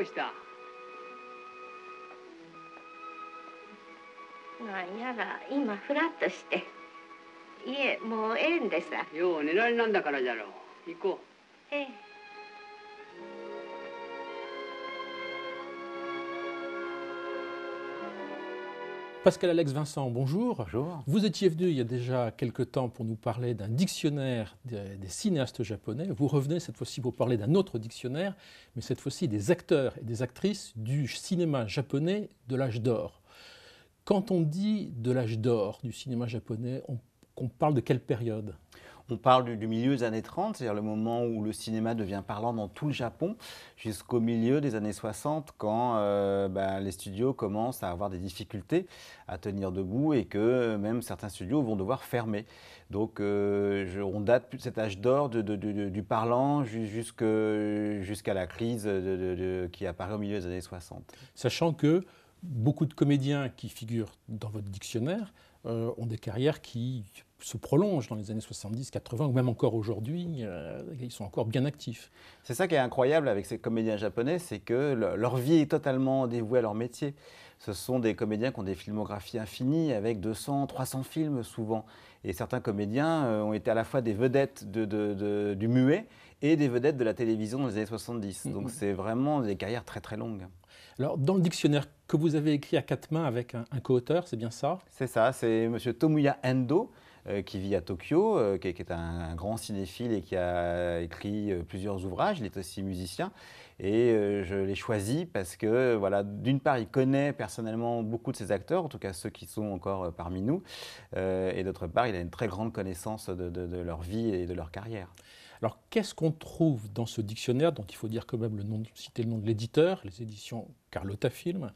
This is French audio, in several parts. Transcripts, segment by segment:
うしたなんやら今フラッとしていえもうええんでさよう寝られなんだからじゃろう行こうええ Pascal Alex Vincent, bonjour. Bonjour. Vous étiez venu il y a déjà quelques temps pour nous parler d'un dictionnaire des, cinéastes japonais. Vous revenez cette fois-ci pour parler d'un autre dictionnaire, mais cette fois-ci des acteurs et des actrices du cinéma japonais de l'âge d'or. Quand on dit de l'âge d'or du cinéma japonais, on, on parle de quelle période on parle du, milieu des années 30, c'est-à-dire le moment où le cinéma devient parlant dans tout le Japon, jusqu'au milieu des années 60, quand euh, bah, les studios commencent à avoir des difficultés à tenir debout et que euh, même certains studios vont devoir fermer. Donc euh, je, on date cet âge d'or du parlant jusqu'à la crise qui apparaît au milieu des années 60. Sachant que beaucoup de comédiens qui figurent dans votre dictionnaire euh, ont des carrières qui se prolongent dans les années 70, 80, ou même encore aujourd'hui, euh, ils sont encore bien actifs. C'est ça qui est incroyable avec ces comédiens japonais, c'est que leur vie est totalement dévouée à leur métier. Ce sont des comédiens qui ont des filmographies infinies, avec 200, 300 films souvent. Et certains comédiens euh, ont été à la fois des vedettes du muet et des vedettes de la télévision dans les années 70. Mm, Donc mm. c'est vraiment des carrières très très longues. Alors, dans le dictionnaire que vous avez écrit à quatre mains avec un, co-auteur, c'est bien ça C'est ça, c'est M. Tomuya Endo, euh, qui vit à Tokyo, euh, qui, est un, grand cinéphile et qui a écrit euh, plusieurs ouvrages. Il est aussi musicien. Et je l'ai choisi parce que, voilà, d'une part, il connaît personnellement beaucoup de ses acteurs, en tout cas ceux qui sont encore parmi nous. et d'autre part, il a une très grande connaissance de leur vie et de leur carrière. Alors qu'est-ce qu'on trouve dans ce dictionnaire, dont il faut dire quand même le nom, citer le nom de l'éditeur, les éditions Carlotta Film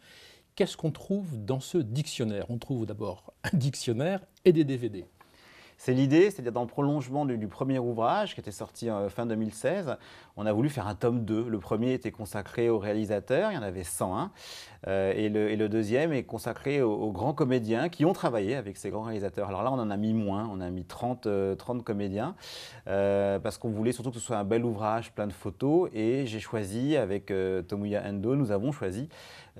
Qu'est-ce qu'on trouve dans ce dictionnaire On trouve d'abord un dictionnaire et des DVD. C'est l'idée, c'est-à-dire dans le prolongement du, premier ouvrage qui était sorti euh, fin 2016, on a voulu faire un tome 2. Le premier était consacré aux réalisateurs, il y en avait 101. Euh, et, le, deuxième est consacré aux, grands comédiens qui ont travaillé avec ces grands réalisateurs. Alors là, on en a mis moins, on a mis 30, euh, comédiens, euh, parce qu'on voulait surtout que ce soit un bel ouvrage, plein de photos. Et j'ai choisi, avec Tomuya Endo, nous avons choisi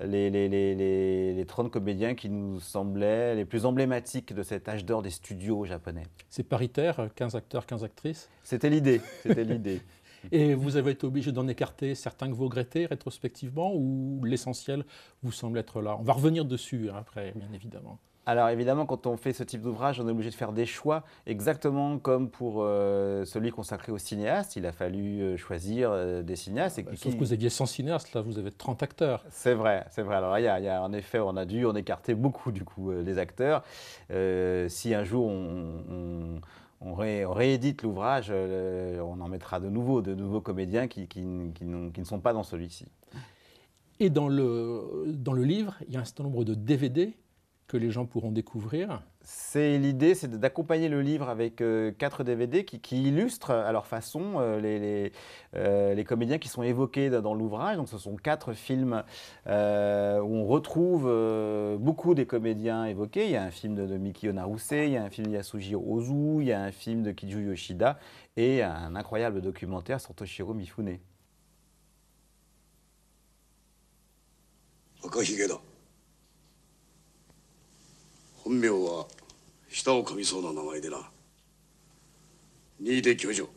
les, les, 30 comédiens qui nous semblaient les plus emblématiques de cet âge d'or des studios japonais. C'est paritaire, 15 acteurs, 15 actrices C'était l'idée, c'était l'idée. Et vous avez été obligé d'en écarter certains que vous regrettez rétrospectivement ou l'essentiel vous semble être là On va revenir dessus hein, après, bien évidemment. Alors évidemment, quand on fait ce type d'ouvrage, on est obligé de faire des choix, exactement comme pour euh, celui consacré aux cinéastes. Il a fallu euh, choisir euh, des cinéastes. Et bah, sauf que vous aviez 100 cinéastes, là vous avez 30 acteurs. C'est vrai, c'est vrai. Alors il y, a, il en effet, on a dû en écarter beaucoup du coup des acteurs. si un jour on on, réédite l'ouvrage, euh, on en mettra de nouveaux, de nouveaux comédiens qui, qui, ne sont pas dans celui-ci. Et dans le, dans le livre, il y a un certain nombre de DVD que les gens pourront découvrir C'est l'idée, c'est d'accompagner le livre avec euh, quatre DVD qui, illustrent à leur façon euh, euh, les, comédiens qui sont évoqués dans, l'ouvrage. Donc ce sont quatre films où on retrouve beaucoup des comédiens évoqués. Il y a un film de, Mikio Miki il y a un film de Yasuji Ozu, il y a un film de Kiju Yoshida et un incroyable documentaire sur Toshiro Mifune. 本名は舌を噛みそうな名前でな新出教授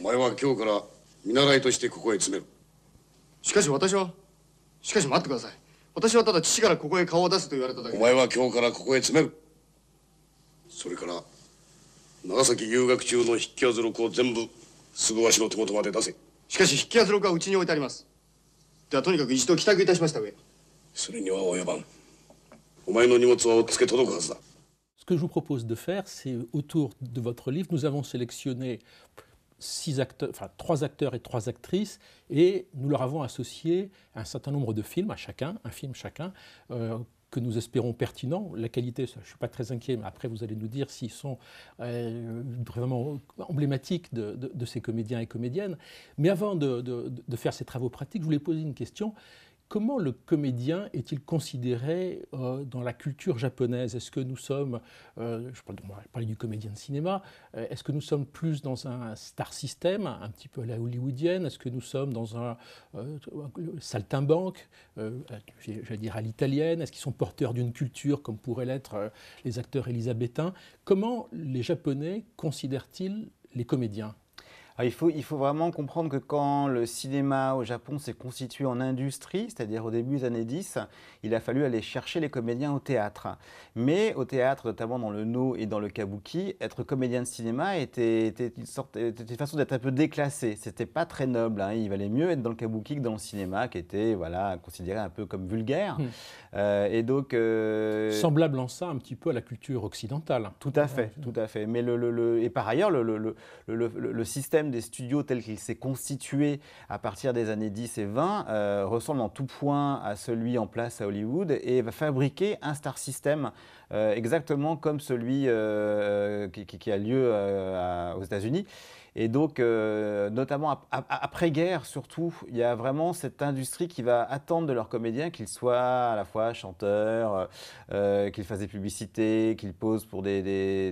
お前は今日から見習いとしてここへ詰めるしかし私はしかし待ってください私はただ父からここへ顔を出せと言われただけお前は今日からここへ詰めるそれから長崎留学中の筆記圧力を全部すぐわしの手元まで出せしかし筆記圧力はうちに置いてありますではとにかく一度帰宅いたしました上それには及ばん Ce que je vous propose de faire, c'est autour de votre livre, nous avons sélectionné six acteurs, enfin, trois acteurs et trois actrices, et nous leur avons associé un certain nombre de films à chacun, un film chacun, euh, que nous espérons pertinent. La qualité, je ne suis pas très inquiet, mais après vous allez nous dire s'ils sont euh, vraiment emblématiques de, ces comédiens et comédiennes. Mais avant de, de, faire ces travaux pratiques, je voulais poser une question. Comment le comédien est-il considéré euh, dans la culture japonaise Est-ce que nous sommes, euh, je parle du comédien de cinéma, euh, est-ce que nous sommes plus dans un star system, un petit peu à la hollywoodienne Est-ce que nous sommes dans un saltimbanque, vais dire à l'italienne Est-ce qu'ils sont porteurs d'une culture comme pourraient l'être les acteurs élisabétains Comment les Japonais considèrent-ils les comédiens il, faut, vraiment comprendre que quand le cinéma au Japon s'est constitué en industrie, c'est-à-dire au début des années 10, il a fallu aller chercher les comédiens au théâtre. Mais au théâtre, notamment dans le no et dans le kabuki, être comédien de cinéma était, une, sorte, façon d'être un peu déclassé. C'était pas très noble. Hein. Il valait mieux être dans le kabuki que dans le cinéma, qui était voilà, considéré un peu comme vulgaire. Hmm. Euh, et donc. Euh, Semblable en ça un petit peu à la culture occidentale. Tout à fait, tout à fait. Mais Et par ailleurs, le système des studios tels qu'il s'est constitué à partir des années 10 et 20 euh, ressemble en tout point à celui en place à Hollywood et va fabriquer un star system euh, exactement comme celui euh, qui, a lieu aux États-Unis. Et donc, notamment après-guerre surtout, il y a vraiment cette industrie qui va attendre de leurs comédiens qu'ils soient à la fois chanteurs, qu'ils fassent des publicités, qu'ils posent pour des, des,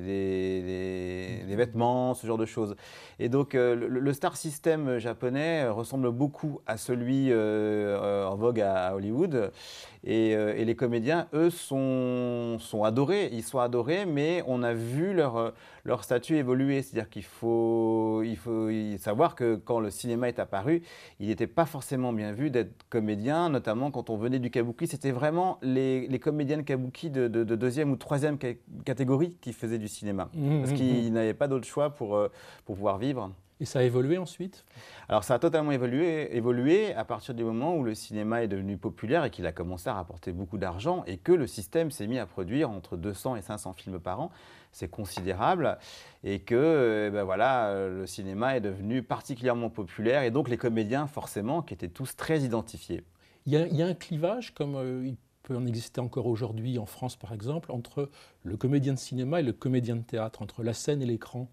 vêtements, ce genre de choses. Et donc euh, le, star system japonais ressemble beaucoup à celui euh, euh, en vogue à, Hollywood. Et, les comédiens, eux, sont, sont adorés. Ils sont adorés, mais on a vu leur, leur statut évoluer. C'est-à-dire qu'il faut, il faut savoir que quand le cinéma est apparu, il n'était pas forcément bien vu d'être comédien, notamment quand on venait du kabuki. C'était vraiment les, les comédiennes kabuki de, de, deuxième ou troisième catégorie qui faisaient du cinéma. Mmh, parce mmh, qu'ils mmh. n'avaient pas pas d'autre choix pour, euh, pour pouvoir vivre. Et ça a évolué ensuite Alors ça a totalement évolué, évolué à partir du moment où le cinéma est devenu populaire et qu'il a commencé à rapporter beaucoup d'argent et que le système s'est mis à produire entre 200 et 500 films par an. C'est considérable et que euh, ben voilà, euh, le cinéma est devenu particulièrement populaire et donc les comédiens forcément qui étaient tous très identifiés. Il y, a, un clivage comme en existait encore aujourd'hui en France, par exemple, entre le comédien de cinéma et le comédien de théâtre, entre la scène et l'écran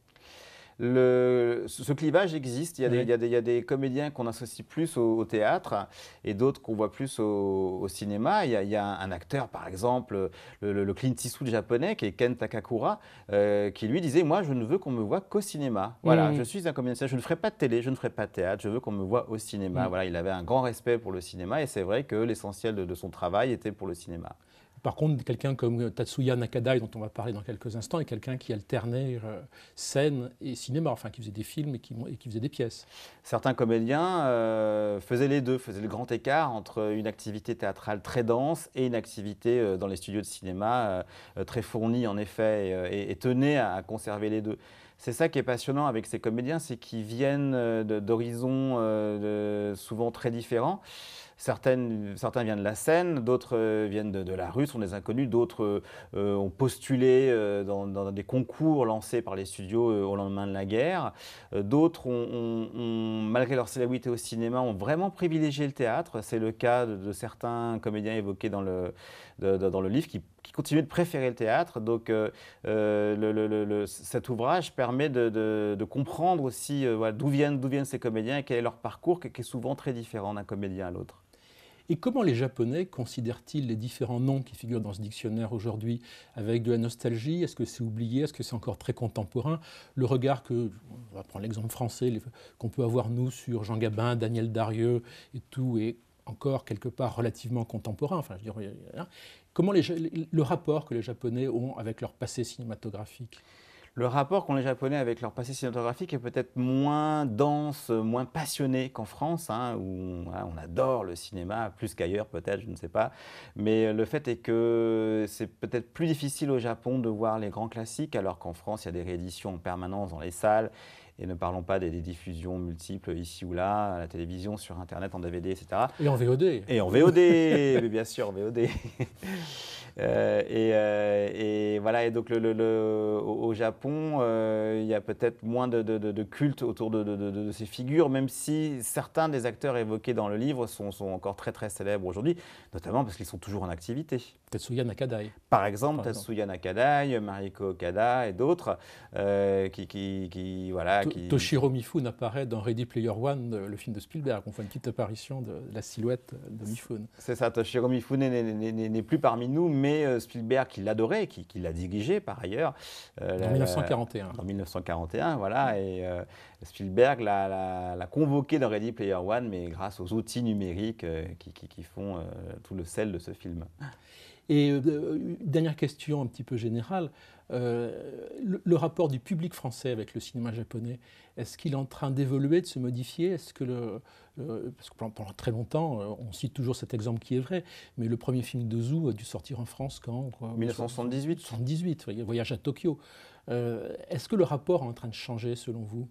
ce clivage existe. Il y a, des, comédiens qu'on associe plus au, théâtre et d'autres qu'on voit plus au, cinéma. Il y, a, un acteur, par exemple, le, le, Clint Eastwood japonais, qui est Ken Takakura, euh, qui lui disait Moi, je ne veux qu'on me voit qu'au cinéma. Voilà, mm. je suis un comédien. Je ne ferai pas de télé, je ne ferai pas de théâtre, je veux qu'on me voit au cinéma. Mm. Voilà, il avait un grand respect pour le cinéma et c'est vrai que l'essentiel de son travail était pour le cinéma. Par contre, quelqu'un comme euh, Tatsuya Nakadai, dont on va parler dans quelques instants, est quelqu'un qui alternait euh, scène et cinéma, enfin qui faisait des films et qui, faisait des pièces. Certains comédiens euh, faisaient les deux, faisaient le grand écart entre une activité théâtrale très dense et une activité dans les studios de cinéma très fournie en effet, et, et, à, à conserver les deux c'est ça qui est passionnant avec ces comédiens, c'est qu'ils viennent d'horizons souvent très différents certains viennent de la Seine, d'autres euh, viennent de, la rue, sont des inconnus, d'autres euh, ont postulé euh, dans, des concours lancés par les studios au lendemain de la guerre. d'autres, ont, malgré leur célébrité au cinéma, ont vraiment privilégié le théâtre. C'est le cas de, certains comédiens évoqués dans le, dans le livre qui, qui, continuent de préférer le théâtre. Donc le, cet ouvrage permet de, comprendre aussi d'où viennent, viennent ces comédiens et quel est leur parcours qui est souvent très différent d'un comédien à l'autre. Et comment les Japonais considèrent-ils les différents noms qui figurent dans ce dictionnaire aujourd'hui Avec de la nostalgie Est-ce que c'est oublié Est-ce que c'est encore très contemporain Le regard que, on va prendre l'exemple français, qu'on peut avoir nous sur Jean Gabin, Daniel Darieux et tout, est encore quelque part relativement contemporain. Enfin, je dirais, hein. comment le rapport que les Japonais ont avec leur passé cinématographique le rapport qu'ont les Japonais avec leur passé cinématographique est peut-être moins dense, moins passionné qu'en France, hein, où on, adore le cinéma, plus qu'ailleurs peut-être, je ne sais pas. Mais le fait est que c'est peut-être plus difficile au Japon de voir les grands classiques, alors qu'en France, il y a des rééditions en permanence dans les salles. Et ne parlons pas des, diffusions multiples ici ou là, à la télévision, sur Internet, en DVD, etc. Et en VOD. Et en VOD, bien sûr, en VOD. Euh, euh, et, voilà, et donc le, au Japon, euh, il y a peut-être moins de, culte autour de, ces figures, même si certains des acteurs évoqués dans le livre sont, encore très très célèbres aujourd'hui, notamment parce qu'ils sont toujours en activité. Tetsuya Nakadai. Par exemple, Tetsuya Nakadai, Mariko Okada et d'autres qui, qui, qui, voilà, Toshiro Mifune apparaît dans Ready Player One, euh, le film de Spielberg. On fait une petite apparition de la silhouette de Mifune. C'est ça, Toshiro Mifune n'est plus parmi nous, mais euh, Spielberg, qui l'adorait, qui, l'a dirigé par ailleurs. en 1941. En 1941, voilà. Et euh, Spielberg l'a convoqué dans Ready Player One, mais grâce aux outils numériques qui, font tout le sel de ce film. Et euh, dernière question un petit peu générale, euh, le, rapport du public français avec le cinéma japonais, est-ce qu'il est en train d'évoluer, de se modifier Est-ce que le, euh, parce que pendant, très longtemps, on cite toujours cet exemple qui est vrai, mais le premier film de Zou a dû sortir en France quand 1978. 1978, Voyage à Tokyo. est-ce que le rapport est en train de changer selon vous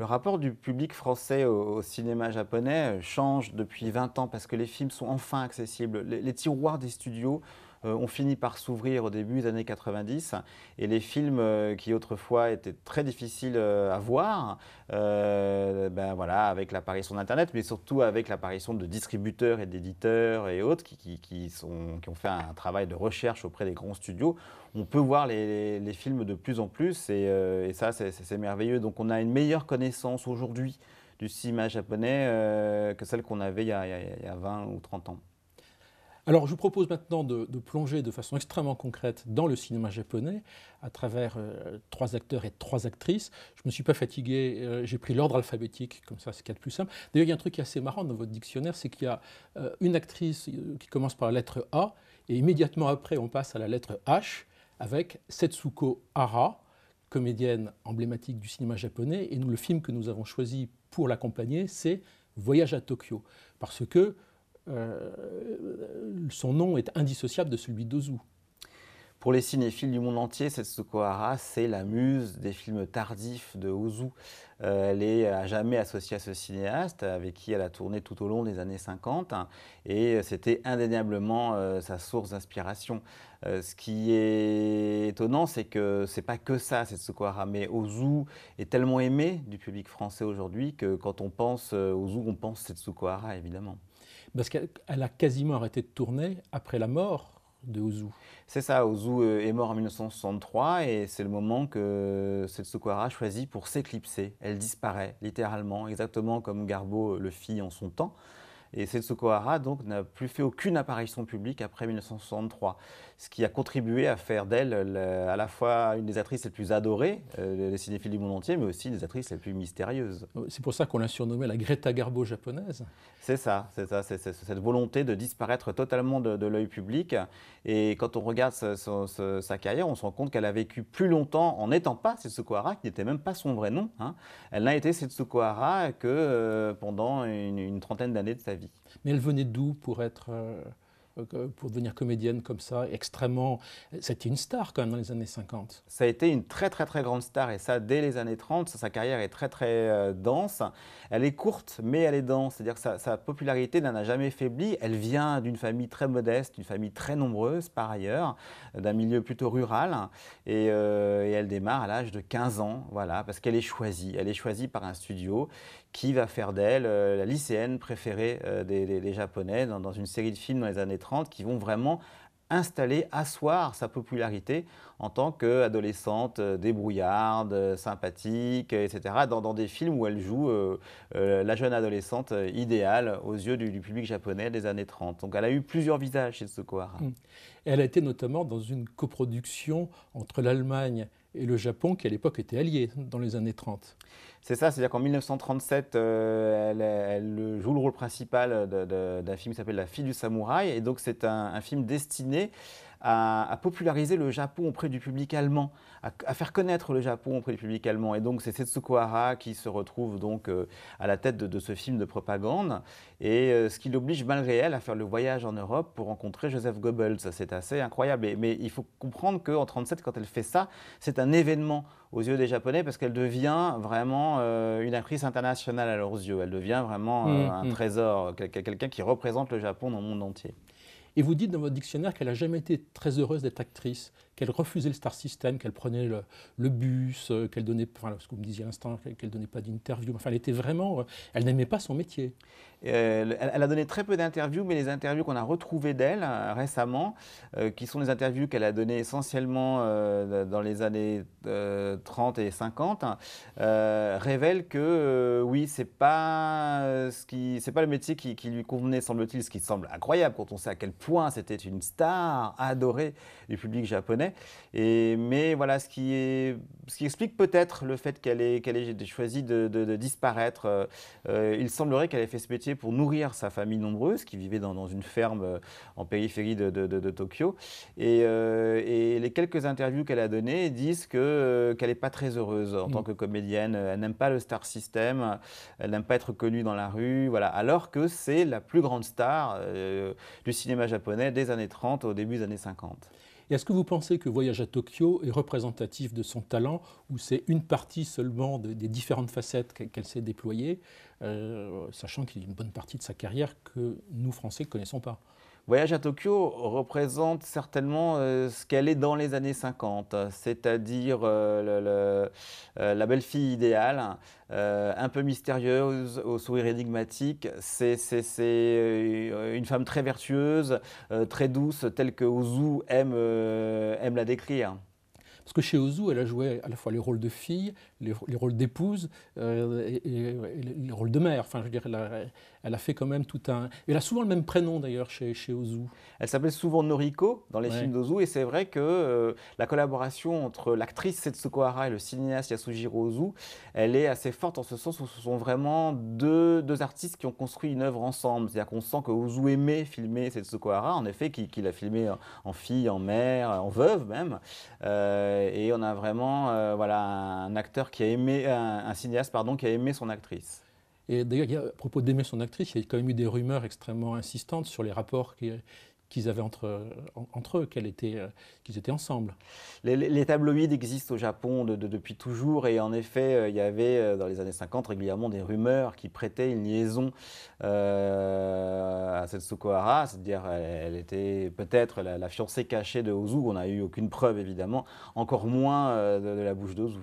le rapport du public français au, cinéma japonais change depuis 20 ans parce que les films sont enfin accessibles. les tiroirs des studios euh, on finit par s'ouvrir au début des années 90 et les films euh, qui autrefois étaient très difficiles euh, à voir, ben voilà, avec l'apparition d'Internet, mais surtout avec l'apparition de distributeurs et d'éditeurs et autres qui, ont fait un travail de recherche auprès des grands studios, on peut voir les, films de plus en plus et, ça, c'est merveilleux. Donc on a une meilleure connaissance aujourd'hui du cinéma japonais que celle qu'on avait il y a 20 ou 30 ans. Alors je vous propose maintenant de, plonger de façon extrêmement concrète dans le cinéma japonais à travers euh, trois acteurs et trois actrices. Je ne me suis pas fatigué, euh, j'ai pris l'ordre alphabétique, comme ça c'est qu'il plus simple. D'ailleurs il y a un truc qui est assez marrant dans votre dictionnaire, c'est qu'il y a euh, une actrice qui commence par la lettre A et immédiatement après on passe à la lettre H avec Setsuko Hara, comédienne emblématique du cinéma japonais. Et nous le film que nous avons choisi pour l'accompagner c'est Voyage à Tokyo. Parce que euh, son nom est indissociable de celui d'Ozu. Pour les cinéphiles du monde entier, Setsuko Hara, c'est la muse des films tardifs de Ozu. Euh, elle est à jamais associée à ce cinéaste avec qui elle a tourné tout au long des années 50 et c'était indéniablement euh, sa source d'inspiration. ce qui est étonnant, c'est que c'est pas que ça, cette Hara, mais Ozu est tellement aimé du public français aujourd'hui que quand on pense Ozu, on pense cette Hara évidemment. Parce qu'elle a quasiment arrêté de tourner après la mort de Ozu. C'est ça, Ozu euh, est mort en 1963 et c'est le moment que Setsukwara choisit pour s'éclipser. Elle disparaît, littéralement, exactement comme Garbo le fit en son temps. Et Setsuko Hara donc n'a plus fait aucune apparition publique après 1963, ce qui a contribué à faire d'elle à la fois une des actrices les plus adorées des euh, cinéphiles du monde entier, mais aussi une des actrices les plus mystérieuses. Euh, c'est pour ça qu'on l'a surnommée la Greta Garbo japonaise. C'est ça, c'est ça, c'est cette volonté de disparaître totalement de, l'œil public. Et quand on regarde sa carrière, on se rend compte qu'elle a vécu plus longtemps en n'étant pas Setsuko Hara, qui n'était même pas son vrai nom. Hein. Elle n'a été Setsuko Hara que euh, pendant une, une trentaine d'années de sa vie. Mais elle venait d'où pour être euh, euh, euh, pour devenir comédienne comme ça, extrêmement... C'était une star quand même dans les années 50. Ça a été une très très très grande star et ça dès les années 30, sa carrière est très très dense. Elle est courte mais elle est dense, c'est-à-dire que sa, popularité popularité a jamais faibli. Elle vient d'une famille très modeste, d'une famille très nombreuse par ailleurs, d'un milieu plutôt rural et, et elle démarre à l'âge de 15 ans, voilà, parce qu'elle est choisie. Elle est choisie par un studio qui va faire d'elle euh, la lycéenne préférée euh, des, Japonais dans, une série de films dans les années 30 qui vont vraiment installer, asseoir sa popularité en tant qu'adolescente euh, débrouillarde, sympathique, etc., dans, des films où elle joue la jeune adolescente idéale aux yeux du, public japonais des années 30. Donc elle a eu plusieurs visages chez Tsukuhara. Mm. Elle a été notamment dans une coproduction entre l'Allemagne et le Japon qui à l'époque était allié dans les années 30. C'est ça, c'est-à-dire qu'en 1937, euh, elle, joue le rôle principal d'un film qui s'appelle La fille du samouraï, et donc c'est un, film destiné à, populariser le Japon auprès du public allemand, à, faire connaître le Japon auprès du public allemand. Et donc c'est Setsuko Hara qui se retrouve donc euh, à la tête de, ce film de propagande, et euh, ce qui l'oblige malgré elle à faire le voyage en Europe pour rencontrer Joseph Goebbels. C'est assez incroyable. mais il faut comprendre qu'en 1937, quand elle fait ça, c'est un événement aux yeux des Japonais parce qu'elle devient vraiment euh, une actrice internationale à leurs yeux. Elle devient vraiment mmh, un mmh. trésor, quelqu'un qui représente le Japon dans le monde entier et vous dites dans votre dictionnaire qu'elle n'a jamais été très heureuse d'être actrice qu'elle refusait le star system, qu'elle prenait le, bus, euh, qu'elle donnait, enfin, ce que vous me disiez à l'instant, qu'elle donnait pas d'interview. Enfin, elle était vraiment, euh, elle n'aimait pas son métier. Euh, elle, a donné très peu d'interviews, mais les interviews qu'on a retrouvées d'elle récemment, qui sont des interviews qu'elle a données essentiellement dans les années 30 et 50, hein, révèlent que oui, c'est pas ce qui, c'est pas le métier qui lui convenait, semble-t-il, ce qui semble incroyable quand on sait à quel point c'était une star adorée du public japonais. Et, mais voilà, ce qui, ce qui explique peut-être le fait qu'elle ait, choisi de, disparaître. Euh, euh, il semblerait qu'elle ait fait ce métier pour nourrir sa famille nombreuse, qui vivait dans, une ferme euh, en périphérie de, Tokyo. Et, les quelques interviews qu'elle a données disent qu'elle n'est pas très heureuse en mm. tant que comédienne. Elle n'aime pas le star system, elle n'aime pas être connue dans la rue, voilà. alors que c'est la plus grande star du cinéma japonais des années 30 au début des années 50. Et est-ce que vous pensez que Voyage à Tokyo est représentatif de son talent ou c'est une partie seulement des différentes facettes qu'elle s'est déployée, euh, sachant qu'il y a une bonne partie de sa carrière que nous, Français, ne connaissons pas Voyage à Tokyo représente certainement euh, ce qu'elle est dans les années 50, c'est-à-dire euh, euh, la belle-fille idéale, un peu mystérieuse, au sourire énigmatique. C'est une femme très vertueuse, très douce, telle que Ozu aime, la décrire. Parce que chez Ozu, elle a joué à la fois les rôles de fille, les, rôles d'épouse et, les rôles de mère. Enfin, je veux dire, elle a fait quand même tout un. Elle a souvent le même prénom d'ailleurs chez, chez Ozu. Elle s'appelle souvent Noriko dans les films d'Ozu, et c'est vrai que euh, la collaboration entre l'actrice Setsuko Hara et le cinéaste Yasujiro Ozu, elle est assez forte en ce sens où ce sont vraiment deux, artistes qui ont construit une œuvre ensemble. C'est-à-dire qu'on sent que Ozu aimait filmer Setsuko Hara, en effet, qu'il qui a filmé en fille, en mère, en veuve même. Euh, et on a vraiment euh, voilà, un acteur qui a aimé, un cinéaste pardon, qui a aimé son actrice. Et d'ailleurs, à propos d'aimer son actrice, il y a quand même eu des rumeurs extrêmement insistantes sur les rapports qu'ils avaient entre, entre eux, qu'ils étaient, euh, qu'ils étaient ensemble. Les, les, tabloïds existent au Japon depuis toujours et en effet, euh, il y avait euh, dans les années 50 régulièrement des rumeurs qui prêtaient une liaison à cette Sukohara, c'est-à-dire elle, était peut-être la, fiancée cachée de Ozu, on n'a eu aucune preuve évidemment, encore moins de, de la bouche d'Ozu.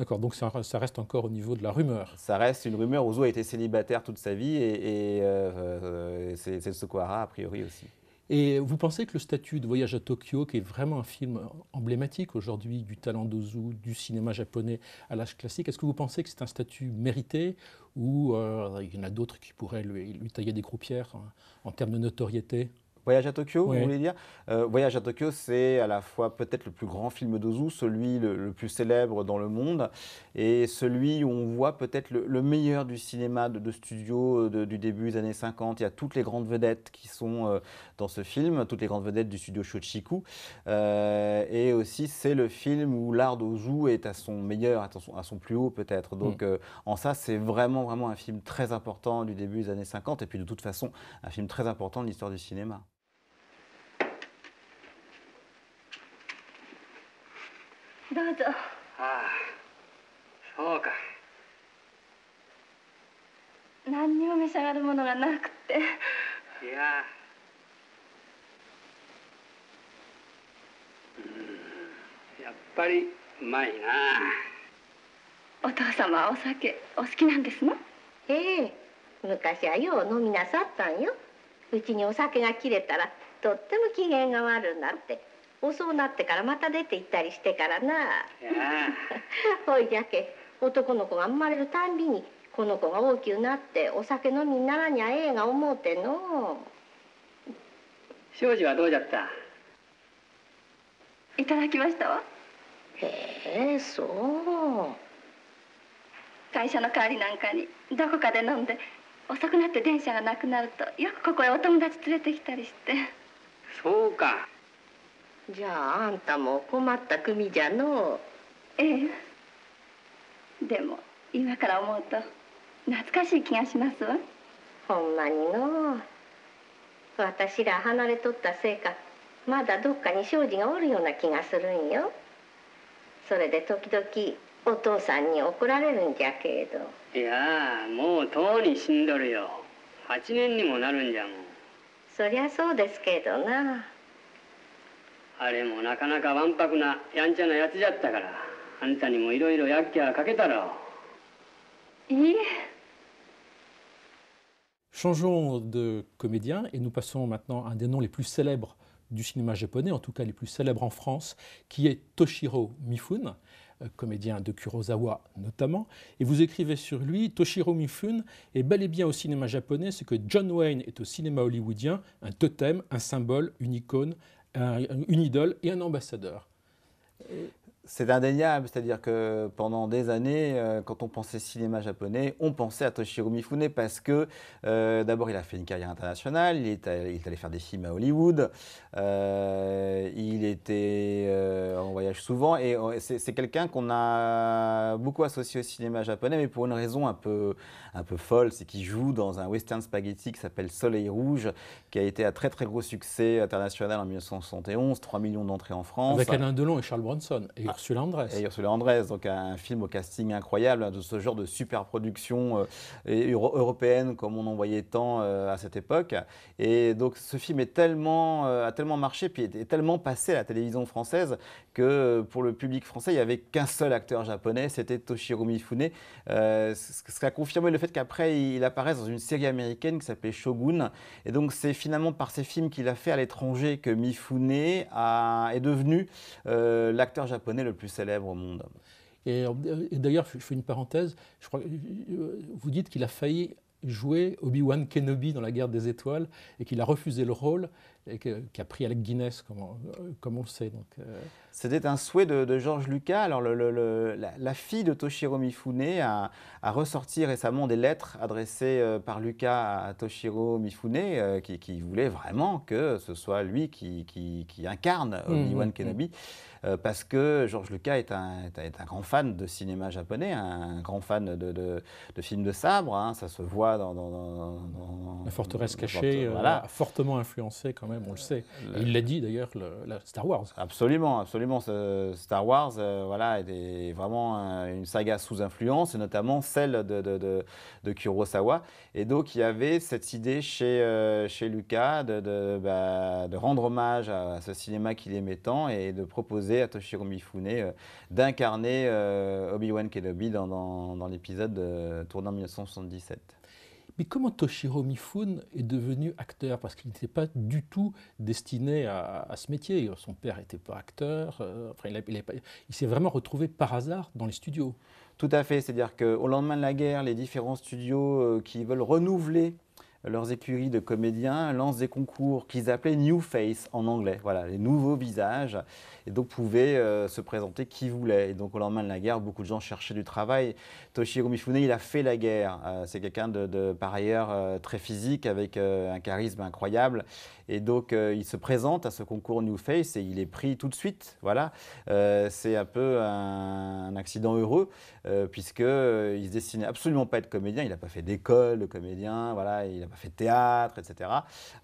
D'accord, donc ça, reste encore au niveau de la rumeur. Ça reste une rumeur. Ozu a été célibataire toute sa vie et, euh, euh, c'est le Sokwara a priori aussi. Et vous pensez que le statut de Voyage à Tokyo, qui est vraiment un film emblématique aujourd'hui du talent d'Ozu, du cinéma japonais à l'âge classique, est-ce que vous pensez que c'est un statut mérité ou euh, il y en a d'autres qui pourraient lui, tailler des croupières hein, en termes de notoriété Voyage à Tokyo, vous voulez dire euh, Voyage à Tokyo, c'est à la fois peut-être le plus grand film d'Ozu, celui le, plus célèbre dans le monde, et celui où on voit peut-être le, meilleur du cinéma de, studio euh, du début des années 50. Il y a toutes les grandes vedettes qui sont euh, dans ce film, toutes les grandes vedettes du studio Shochiku. et aussi, c'est le film où l'art d'Ozu est à son meilleur, à son, à son plus haut peut-être. Mm. Donc, en ça, c'est vraiment, vraiment un film très important du début des années 50, et puis de toute façon, un film très important de l'histoire du cinéma. どうぞああそうか何にも召し上がるものがなくていやうんやっぱりうまいなお父様はお酒お好きなんですのええ昔はよう飲みなさったんようちにお酒が切れたらとっても機嫌が悪んなって遅うなってからまた出て行ったりしてからな ほいじゃけ男の子が生まれるたんびにこの子が大きゅうなってお酒飲みにならにゃええが思うての庄司はどうじゃったいただきましたわへえそう会社の帰りなんかにどこかで飲んで遅くなって電車がなくなるとよくここへお友達連れてきたりしてそうかじゃああんたも困った組じゃのええでも今から思うと懐かしい気がしますわほんまにの私ら離れとったせいかまだどっかに庄司がおるような気がするんよそれで時々お父さんに怒られるんじゃけどいやもうとうに死んどるよ8年にもなるんじゃもんそりゃそうですけどな Changeons de comédien et nous passons maintenant à un des noms les plus célèbres du cinéma japonais, en tout cas les plus célèbres en France, qui est Toshiro Mifune, euh, comédien de Kurosawa notamment. Et vous écrivez sur lui Toshiro Mifune est bel et bien au cinéma japonais ce que John Wayne est au cinéma hollywoodien, un totem, un symbole, une icône, une idole et un ambassadeur. Euh, c'est indéniable, c'est-à-dire que pendant des années, euh, quand on pensait cinéma japonais, on pensait à Toshiro Mifune parce que euh, d'abord il a fait une carrière internationale, il est, allé, faire des films à Hollywood, euh, il était en voyage souvent et c'est quelqu'un qu'on a beaucoup associé au cinéma japonais, mais pour une raison un peu, un peu folle, c'est qu'il joue dans un western spaghetti qui s'appelle Soleil Rouge, qui a été un très très gros succès international en 1971, 3 millions d'entrées en France. Avec Alain Delon et Charles Bronson. Et Ursula Andrés. Ursula Andrés, donc un film au casting incroyable, hein, de ce genre de super production euh, européenne comme on en voyait tant euh, à cette époque. Et donc ce film est tellement, euh, a tellement marché, puis est, tellement passé à la télévision française que euh, pour le public français, il n'y avait qu'un seul acteur japonais, c'était Toshiro Mifune. Euh, ce qui a confirmé le fait qu'après, il apparaisse dans une série américaine qui s'appelait Shogun. Et donc, c'est finalement par ces films qu'il a fait à l'étranger que Mifune est devenu euh, l'acteur japonais le plus célèbre au monde. Et, d'ailleurs, je fais une parenthèse, je crois, vous dites qu'il a failli jouer Obi-Wan Kenobi dans la guerre des étoiles et qu'il a refusé le rôle et qui a pris avec Guinness, euh, comme on, le sait. Euh. C'était un souhait de, Georges Lucas. Alors, la, fille de Toshiro Mifune a, ressorti récemment des lettres adressées euh, par Lucas à Toshiro Mifune, qui, voulait vraiment que ce soit lui qui, incarne mmh, Obi-Wan mmh, mmh. Kenobi. parce que Georges Lucas est un, grand fan de cinéma japonais, un grand fan de, films de sabre, hein. ça se voit dans, La forteresse cachée, fortement influencé quand même on le sait. il l'a dit d'ailleurs, Star Wars. Absolument, absolument. Star Wars euh, voilà, est vraiment euh, une saga sous influence, notamment celle de, de, de, Kurosawa. Et donc, il y avait cette idée chez, euh, chez Lucas bah, de, rendre hommage à, ce cinéma qu'il aimait tant et de proposer à Toshiro Mifune d'incarner Obi-Wan Kenobi dans, dans, dans l'épisode tourné en 1977. Mais comment Toshiro Mifune est devenu acteur Parce qu'il n'était pas du tout destiné à, ce métier. Son père n'était pas acteur. Euh, il, il s'est vraiment retrouvé par hasard dans les studios. Tout à fait. C'est-à-dire qu'au lendemain de la guerre, les différents studios euh, qui veulent renouveler leurs écuries de comédiens lancent des concours qu'ils appelaient New Face en anglais, voilà, les nouveaux visages, et donc pouvaient euh, se présenter qui voulait. Et donc au lendemain de la guerre, beaucoup de gens cherchaient du travail. Toshiro Mifune, il a fait la guerre. Euh, c'est quelqu'un de, par ailleurs euh, très physique, avec un charisme incroyable. Et donc il se présente à ce concours New Face et il est pris tout de suite. Voilà, c'est un peu un, accident heureux puisque il se destinait absolument pas être comédien. Il n'a pas fait d'école de comédien, voilà, il fait théâtre, etc.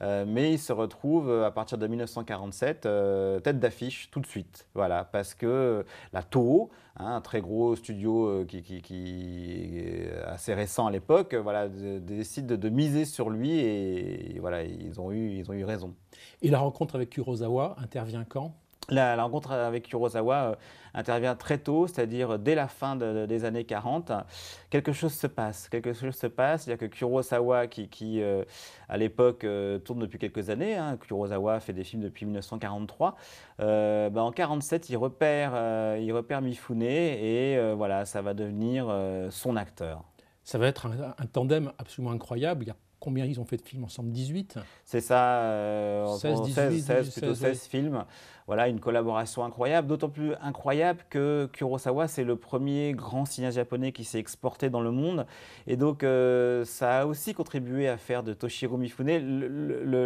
Euh, mais il se retrouve euh, à partir de 1947 euh, tête d'affiche tout de suite, voilà, parce que la Toho, hein, un très gros studio qui, assez récent à l'époque, voilà, décide de, miser sur lui et, voilà, ils ont eu, ils ont eu raison. Et la rencontre avec Kurosawa intervient quand la, rencontre avec Kurosawa euh, intervient très tôt, c'est-à-dire dès la fin des années 40. Quelque chose se passe, quelque chose se passe, c'est-à-dire que Kurosawa, qui, euh, à l'époque euh, tourne depuis quelques années, hein. Kurosawa fait des films depuis 1943, bah, en 47, il repère, il repère Mifune et voilà, ça va devenir son acteur. Ça va être un, tandem absolument incroyable. Il combien ils ont fait de films ensemble 18 C'est ça, 16, 16, plutôt 16, films. Voilà, une collaboration incroyable, d'autant plus incroyable que Kurosawa, c'est le premier grand cinéaste japonais qui s'est exporté dans le monde. Et donc, euh, ça a aussi contribué à faire de Toshiro Mifune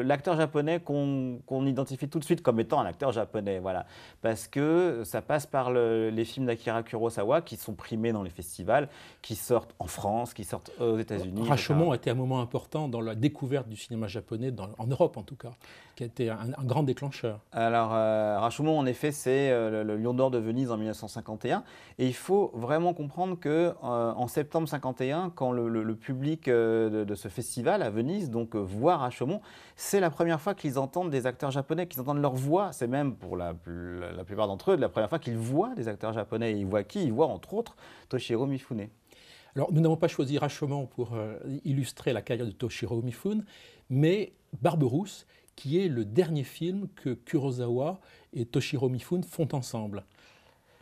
l'acteur japonais qu'on identifie tout de suite comme étant un acteur japonais. Voilà, parce que ça passe par les films d'Akira Kurosawa qui sont primés dans les festivals, qui sortent en France, qui sortent aux États-Unis. Rashomon a été un moment important dans la découverte du cinéma japonais, en Europe en tout cas qui a été un, grand déclencheur. Alors, euh, en effet, c'est euh, le, Lion d'or de Venise en 1951. Et il faut vraiment comprendre que euh, en septembre 51, quand le, public euh, de, ce festival à Venise donc voit Rashomon, c'est la première fois qu'ils entendent des acteurs japonais, qu'ils entendent leur voix. C'est même pour la, plupart d'entre eux la première fois qu'ils voient des acteurs japonais. Et ils voient qui Ils voient entre autres Toshiro Mifune. Alors, nous n'avons pas choisi Rashomon pour illustrer la carrière de Toshiro Mifune, mais Barberousse qui est le dernier film que Kurosawa et Toshiro Mifune font ensemble.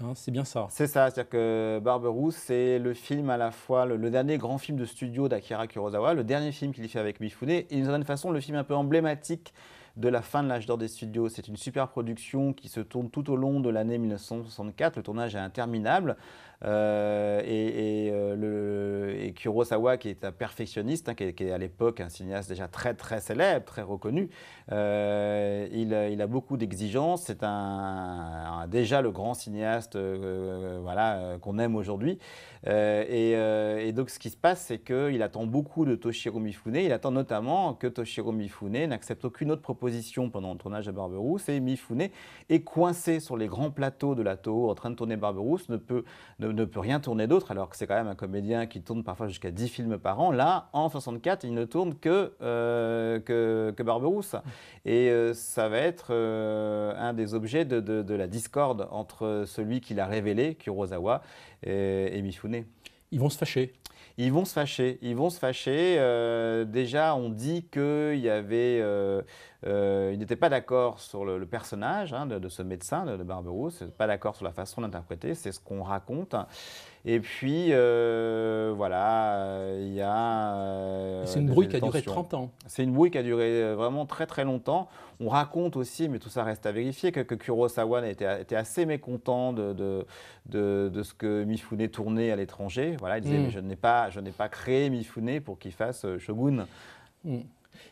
Hein, c'est bien ça. C'est ça, c'est-à-dire que Barberousse, c'est le film à la fois, le, dernier grand film de studio d'Akira Kurosawa, le dernier film qu'il fait avec Mifune, et d'une certaine façon, le film un peu emblématique de la fin de l'âge d'or des studios. C'est une super production qui se tourne tout au long de l'année 1964. Le tournage est interminable euh, et, euh, et, Kurosawa, qui est un perfectionniste, hein, qui, est, à l'époque un cinéaste déjà très très célèbre, très reconnu, euh, il, il, a beaucoup d'exigences. C'est un, déjà le grand cinéaste voilà, qu'on aime aujourd'hui. Et, donc ce qui se passe, c'est qu'il attend beaucoup de Toshiro Mifune. Il attend notamment que Toshiro Mifune n'accepte aucune autre proposition pendant le tournage de Barberousse. Et Mifune est coincé sur les grands plateaux de la Toho en train de tourner Barberousse, ne peut ne, peut rien tourner d'autre, alors que c'est quand même un comédien qui tourne parfois jusqu'à 10 films par an. Là, en 64, il ne tourne que, euh, que, Barberousse. Et euh, ça va être euh, un des objets de, la discorde entre celui qui l'a révélé, Kurosawa, et, et Mifune. Ils vont se fâcher. Ils vont se fâcher. Ils vont se fâcher. Euh, déjà, on dit qu'il y avait. Euh, euh, n'étaient pas d'accord sur le, personnage hein, de, ce médecin, de, Barberousse. pas d'accord sur la façon d'interpréter. C'est ce qu'on raconte. Et puis, euh, voilà, euh, il y a. Euh, c'est une brouille qui a duré 30 ans. C'est une brouille qui a duré vraiment très très longtemps. On raconte aussi, mais tout ça reste à vérifier, que, Kuro Kurosawa était, assez mécontent de, de, ce que Mifune tournait à l'étranger. Voilà, il disait, hmm. je n'ai pas, pas créé Mifune pour qu'il fasse Shogun. Hmm.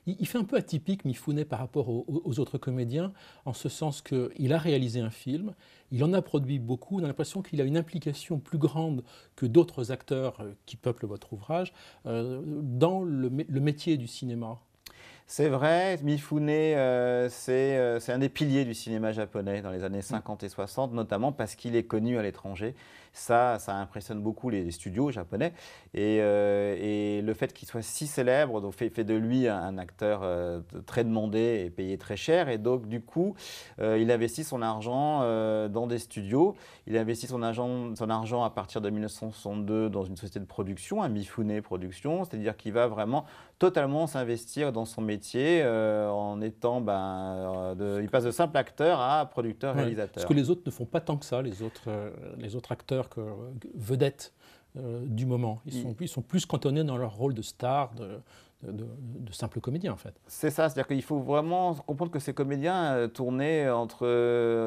Il, fait un peu atypique Mifune par rapport aux, autres comédiens, en ce sens qu'il a réalisé un film, il en a produit beaucoup. On a l'impression qu'il a une implication plus grande que d'autres acteurs euh, qui peuplent votre ouvrage euh, dans le, métier du cinéma. C'est vrai, Mifune, euh, c'est un des piliers du cinéma japonais dans les années 50 mm. et 60, notamment parce qu'il est connu à l'étranger ça, ça impressionne beaucoup les, studios japonais. Euh, et, le fait qu'il soit si célèbre donc fait, de lui un, acteur euh, très demandé et payé très cher. Et donc, du coup, euh, il investit son argent dans des studios. Il investit son argent, son argent à partir de 1962 dans une société de production, un Mifune Production, c'est-à-dire qu'il va vraiment totalement s'investir dans son métier en étant, ben, de, il passe de simple acteur à producteur-réalisateur. parce que les autres ne font pas tant que ça, les autres, les autres acteurs que, vedettes euh, du moment. Mm. Ils sont, plus cantonnés dans leur rôle de star, de, de, de, simples comédiens en fait. C'est ça, c'est-à-dire qu'il faut vraiment comprendre que ces comédiens euh, tournaient entre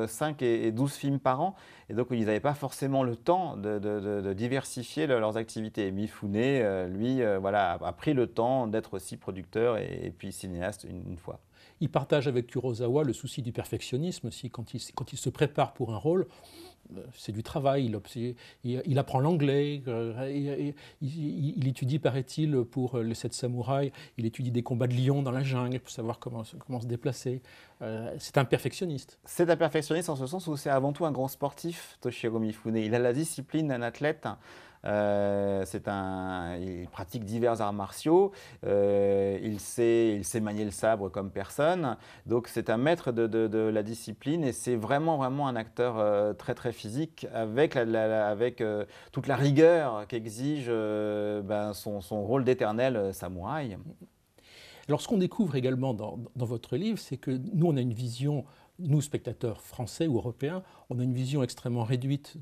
5 euh, et, 12 films par an, et donc ils n'avaient pas forcément le temps de, diversifier leurs activités. Mifune, lui, voilà, a, pris le temps d'être aussi producteur et, puis cinéaste une, fois. Il partage avec Kurosawa le souci du perfectionnisme aussi quand quand il se prépare pour un rôle c'est du travail, il, apprend l'anglais, euh, il, étudie, paraît-il, pour euh, les sept samouraïs, il étudie des combats de lions dans la jungle pour savoir comment, se déplacer. Euh, c'est un perfectionniste. C'est un perfectionniste en ce sens où c'est avant tout un grand sportif, Toshiro fune Il a la discipline d'un athlète. Euh, c'est un, il pratique divers arts martiaux. Euh, il, sait, il manier le sabre comme personne. Donc c'est un maître de, de, la discipline et c'est vraiment, vraiment un acteur euh, très, très physique avec, la, toute la rigueur qu'exige ben, son, son, rôle d'éternel samouraï. Alors ce qu'on découvre également dans, dans votre livre, c'est que nous, on a une vision nous, spectateurs français ou européens, on a une vision extrêmement réduite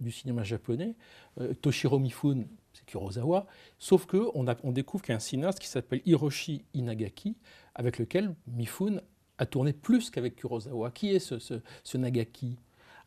du, cinéma japonais. Euh, Toshiro Mifune, c'est Kurosawa, sauf qu'on on découvre qu'il y a un cinéaste qui s'appelle Hiroshi Inagaki, avec lequel Mifune a tourné plus qu'avec Kurosawa. Qui est ce Nagaki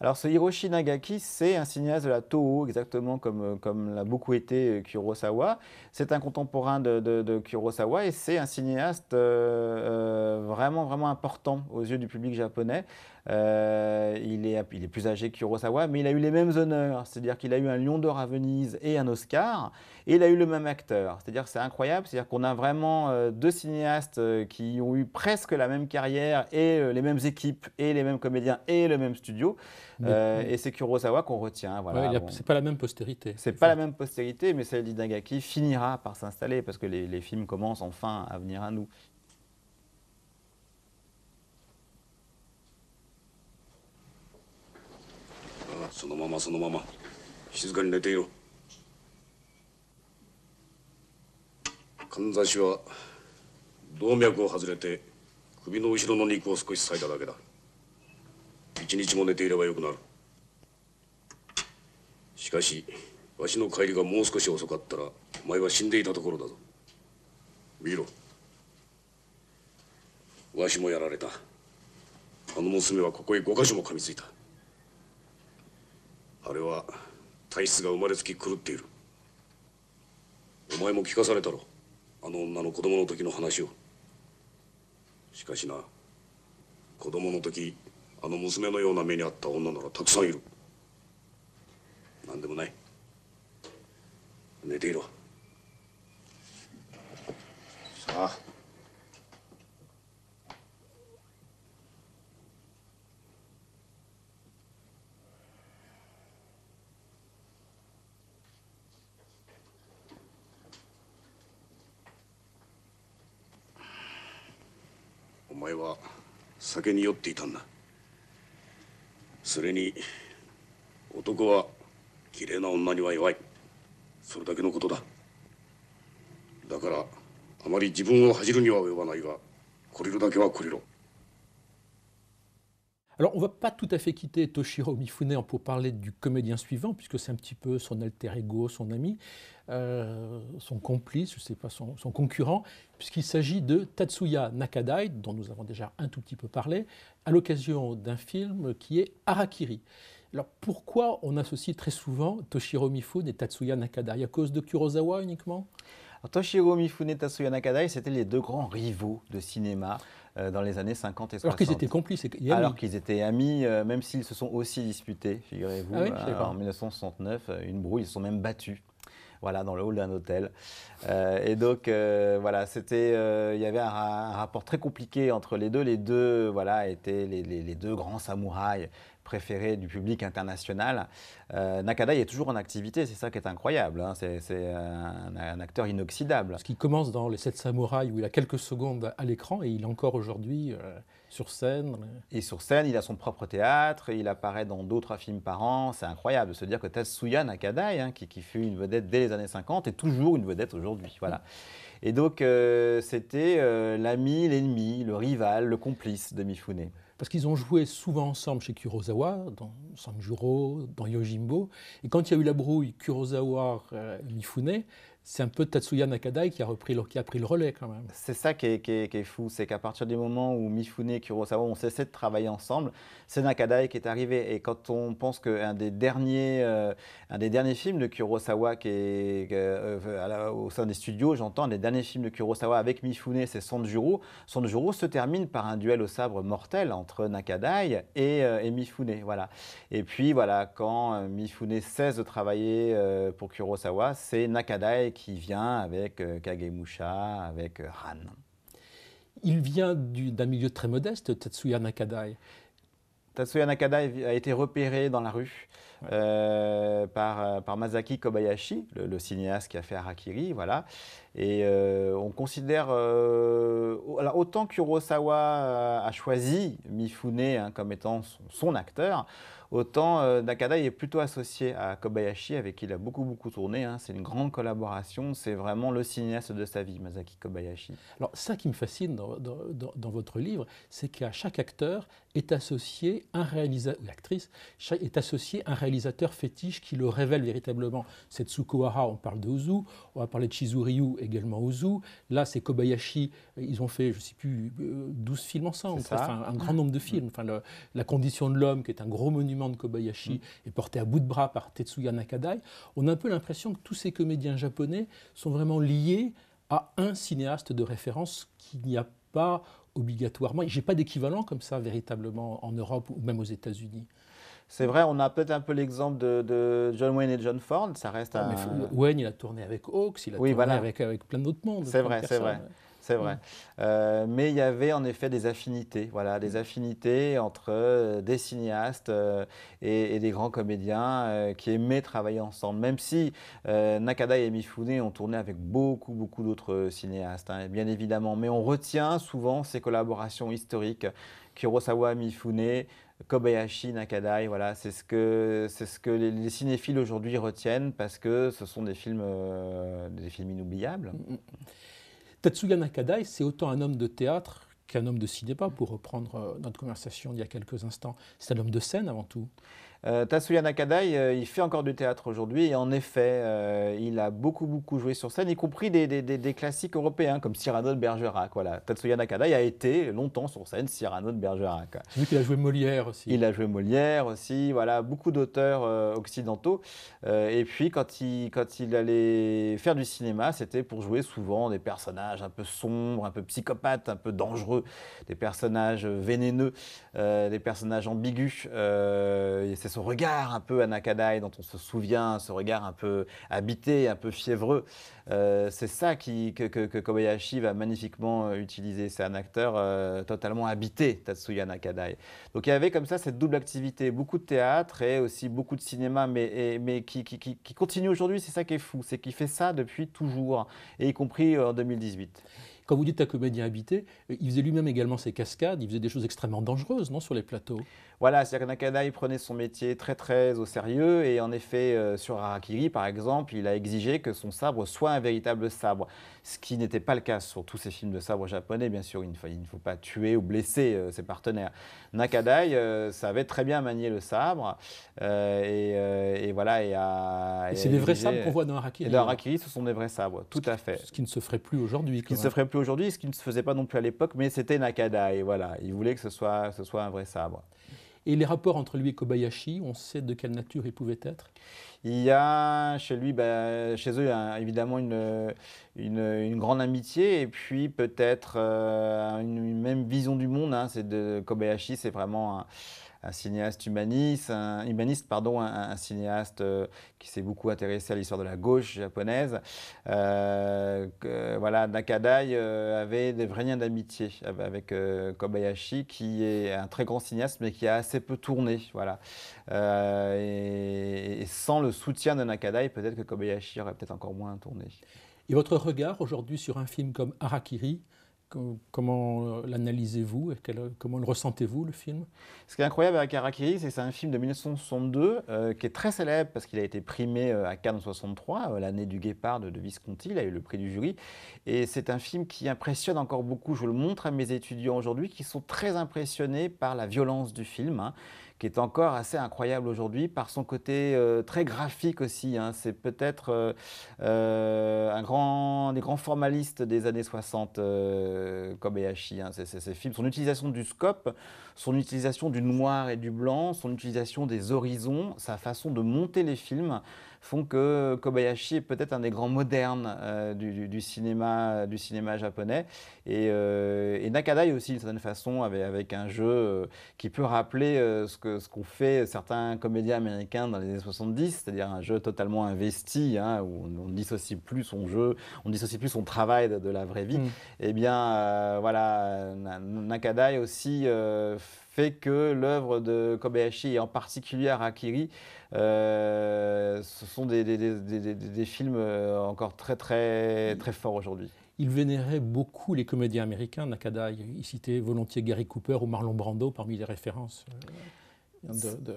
alors ce Hiroshi Nagaki, c'est un cinéaste de la Toho, exactement comme, euh, l'a beaucoup été euh, Kurosawa. C'est un contemporain de, Kurosawa et c'est un cinéaste euh, vraiment, vraiment important aux yeux du public japonais. Euh, il, est, plus âgé que Kurosawa, mais il a eu les mêmes honneurs. C'est-à-dire qu'il a eu un Lion d'Or à Venise et un Oscar, et il a eu le même acteur. C'est-à-dire que c'est incroyable. C'est-à-dire qu'on a vraiment euh, deux cinéastes euh, qui ont eu presque la même carrière, et les mêmes équipes, et les mêmes comédiens, et le même studio. et c'est Kurosawa qu'on retient. Hein, voilà, ouais, C'est pas la même postérité. C'est pas la même postérité, mais celle qui finira par s'installer parce que les, films commencent enfin à venir à nous. そのままそのまま静かに寝ていろかんざしは動脈を外れて首の後ろの肉を少し裂いただけだ一日も寝ていればよくなるしかしわしの帰りがもう少し遅かったらお前は死んでいたところだぞ見ろわしもやられたあの娘はここへ5か所も噛みついたあれは体質が生まれつき狂っているお前も聞かされたろあの女の子供の時の話をしかしな子供の時あの娘のような目にあった女ならたくさんいる何でもない寝ていろさあ前は酒に酔っていたんだそれに男は綺麗な女には弱いそれだけのことだだからあまり自分を恥じるには及ばないが懲りるだけは懲りろ Alors, on ne va pas tout à fait quitter Toshiro Mifune pour parler du comédien suivant, puisque c'est un petit peu son alter ego, son ami, euh, son complice, je sais pas, son, concurrent, puisqu'il s'agit de Tatsuya Nakadai, dont nous avons déjà un tout petit peu parlé, à l'occasion d'un film qui est Harakiri. Alors pourquoi on associe très souvent Toshiro Mifune et Tatsuya Nakadai À cause de Kurosawa uniquement alors, Toshiro Mifune et Tatsuya Nakadai, c'était les deux grands rivaux de cinéma euh, dans les années 50 et 60. Alors qu'ils étaient complices. Alors qu'ils étaient amis, euh, même s'ils se sont aussi disputés, figurez-vous. Ah euh, en 1969, une brouille, ils se sont même battus voilà, dans le hall d'un hôtel. et donc, voilà, c'était, il y avait un, rapport très compliqué entre les deux. Les deux, voilà, étaient les deux grands samouraïs préféré du public international. Euh, Nakadai est toujours en activité, c'est ça qui est incroyable. Hein. C'est, euh, un, acteur inoxydable. Ce qu'il commence dans Les sept Samouraïs, où il a quelques secondes à l'écran, et il est encore aujourd'hui euh, sur scène. Et sur scène, il a son propre théâtre, il apparaît dans d'autres films par an. C'est incroyable de se dire que Tatsuya Nakadai, hein, qui, fut une vedette dès les années 50, est toujours une vedette aujourd'hui. Voilà. Et donc, c'était l'ami, l'ennemi, le rival, le complice de Mifune parce qu'ils ont joué souvent ensemble chez Kurosawa, dans Sanjuro, dans Yojimbo. Et quand il y a eu la brouille Kurosawa-Mifune, c'est un peu Tatsuya Nakadai qui a, repris a pris le relais quand même. C'est ça qui est, fou, c'est qu'à partir du moment où Mifune et Kurosawa ont cessé de travailler ensemble, c'est Nakadai qui est arrivé. Et quand on pense qu'un des, derniers, euh, des derniers films de Kurosawa qui est, euh, au sein des studios, j'entends, les des derniers films de Kurosawa avec Mifune, c'est Sonjuro. Sonjuro se termine par un duel au sabre mortel entre Nakadai et, euh, Mifune. Voilà. Et puis voilà, quand Mifune cesse de travailler pour Kurosawa, c'est Nakadai qui vient avec euh, Kagemusha, avec euh, Han. Il vient d'un milieu très modeste, Tatsuya Nakadai. Tatsuya Nakadai a été repéré dans la rue euh, par, Masaki Kobayashi, le, cinéaste qui a fait Harakiri, voilà. Et on considère, autant que autant a choisi Mifune hein, comme étant son acteur, Autant Nakada euh, est plutôt associé à Kobayashi avec qui il a beaucoup beaucoup tourné. Hein. C'est une grande collaboration. C'est vraiment le cinéaste de sa vie, Masaki Kobayashi. Alors ça qui me fascine dans, dans, votre livre, c'est qu'à chaque acteur est associé un réalisateur, actrice, est associé un réalisateur fétiche qui le révèle véritablement. C'est Tsukuhara, on parle de Ozu, on va parler de Shizuryu également Ozu. Là, c'est Kobayashi, ils ont fait, je ne sais plus, 12 euh, films ensemble, enfin, un grand nombre de films. Enfin, la condition de l'homme, qui est un gros monument de Kobayashi mm. et porté à bout de bras par Tetsuya Nakadai, on a un peu l'impression que tous ces comédiens japonais sont vraiment liés à un cinéaste de référence qu'il n'y a pas obligatoirement. Je n'ai pas d'équivalent comme ça véritablement en Europe ou même aux États-Unis. C'est vrai, on a peut-être un peu l'exemple de, John Wayne et John Ford. Ça reste ah, Wayne, il a tourné avec Hawks, il a tourné avec, plein d'autres mondes. C'est vrai, c'est vrai. C'est vrai. Mm. Euh, mais il y avait en effet des affinités, voilà, des mm. affinités entre euh, des cinéastes euh, et, des grands comédiens qui aimaient travailler ensemble. Même si Nakada et Mifune ont tourné avec beaucoup, beaucoup d'autres cinéastes, hein, bien évidemment. Mais on retient souvent ces collaborations historiques. Kurosawa, Mifune, Kobayashi, Nakadai, voilà, c'est ce que, c'est ce que les, cinéphiles aujourd'hui retiennent parce que ce sont des films, des films inoubliables. Mm, Tatsuga Nakadai, c'est autant un homme de théâtre qu'un homme de cinéma, pour reprendre euh, notre conversation d'il y a quelques instants. C'est un homme de scène avant tout. Euh, Tatsuya Nakadai, euh, il fait encore du théâtre aujourd'hui et en effet, euh, il a beaucoup beaucoup joué sur scène, y compris des, classiques européens comme Cyrano de Bergerac. Voilà. Tatsuya Nakadai a été longtemps sur scène Cyrano de Bergerac. Vu qu'il a joué Molière aussi. Il a joué Molière aussi, voilà, beaucoup d'auteurs occidentaux. et puis quand il, quand il allait faire du cinéma, c'était pour jouer souvent des personnages un peu sombres, un peu psychopathes, un peu dangereux, des personnages vénéneux, des personnages ambigus. Ce regard un peu anakadaï dont on se souvient, ce regard un peu habité, un peu fiévreux. Euh, c'est ça qui, que, Kobayashi va magnifiquement euh, utiliser. C'est un acteur euh, totalement habité, Tatsuya Nakadai. Donc il y avait comme ça cette double activité, beaucoup de théâtre et aussi beaucoup de cinéma, mais, mais qui, qui, qui, continue aujourd'hui. C'est ça qui est fou, c'est qu'il fait ça depuis toujours, et y compris en 2018. Quand vous dites comédien habité, il faisait lui-même également ses cascades, il faisait des choses extrêmement dangereuses, non, sur les plateaux Voilà, c'est-à-dire prenait son métier très très au sérieux, et en effet, sur Arakiri par exemple, il a exigé que son sabre soit un véritable sabre. Ce qui n'était pas le cas sur tous ces films de sabre japonais, bien sûr, il ne faut, il ne faut pas tuer ou blesser euh, ses partenaires. Nakadai savait euh, très bien manier le sabre, euh, et, voilà. Et, et, c'est des vrais sabres qu'on voit dans Harakiri. dans Harakiri, ce sont des vrais sabres, tout à fait. Ce qui ne se ferait plus aujourd'hui. Ce qui ne se ferait plus aujourd'hui, ce qui ne se faisait pas non plus à l'époque, mais c'était Nakadai, voilà. Il voulait que ce soit, que ce soit un vrai sabre. Et les rapports entre lui et Kobayashi, on sait de quelle nature ils pouvaient être il y a chez lui, bah, chez eux, hein, évidemment une, grande amitié et puis peut-être euh, une, même vision du monde. Hein, c'est de Kobayashi, c'est vraiment un cinéaste humaniste, un, humaniste pardon, un, cinéaste euh, qui s'est beaucoup intéressé à l'histoire de la gauche japonaise. Euh, que, voilà, Nakadai euh, avait des vrais liens d'amitié avec Kobayashi, qui est un très grand cinéaste, mais qui a assez peu tourné. Voilà. Et, et, sans le soutien de Nakadai, peut-être que Kobayashi aurait peut-être encore moins tourné. Et votre regard aujourd'hui sur un film comme Harakiri, Comment euh, l'analysez-vous et comment le ressentez-vous, le film Ce qui est incroyable avec Karakiri, c'est que c'est un film de 1962 euh, qui est très célèbre parce qu'il a été primé euh, à Cannes en 1963, l'année du guépard de, Visconti, il a eu le prix du jury. Et c'est un film qui impressionne encore beaucoup. Je le montre à mes étudiants aujourd'hui qui sont très impressionnés par la violence du film. Hein qui est encore assez incroyable aujourd'hui par son côté euh, très graphique aussi. Hein. C'est peut-être euh, euh, un grand, des grands formalistes des années 60, comme Kobayashi, hein, films. Son utilisation du scope, son utilisation du noir et du blanc, son utilisation des horizons, sa façon de monter les films font que Kobayashi est peut-être un des grands modernes euh, du, cinéma, du cinéma japonais. Euh, et, Nakadai aussi, d'une certaine façon, avec, avec un jeu euh, qui peut rappeler ce qu'ont ce qu'on fait certains comédiens américains dans les années 70, c'est-à-dire un jeu totalement investi, hein, où on, dissocie plus son jeu, on dissocie plus son travail de, la vraie vie. Mm. Eh bien, voilà, Nakadai aussi fait que l'œuvre de Kobayashi et en particulier Arakiri, euh, ce sont des, films euh, encore très très très forts aujourd'hui. Il vénérait beaucoup les comédiens américains, Nakada, il citait volontiers Gary Cooper ou Marlon Brando parmi les références euh,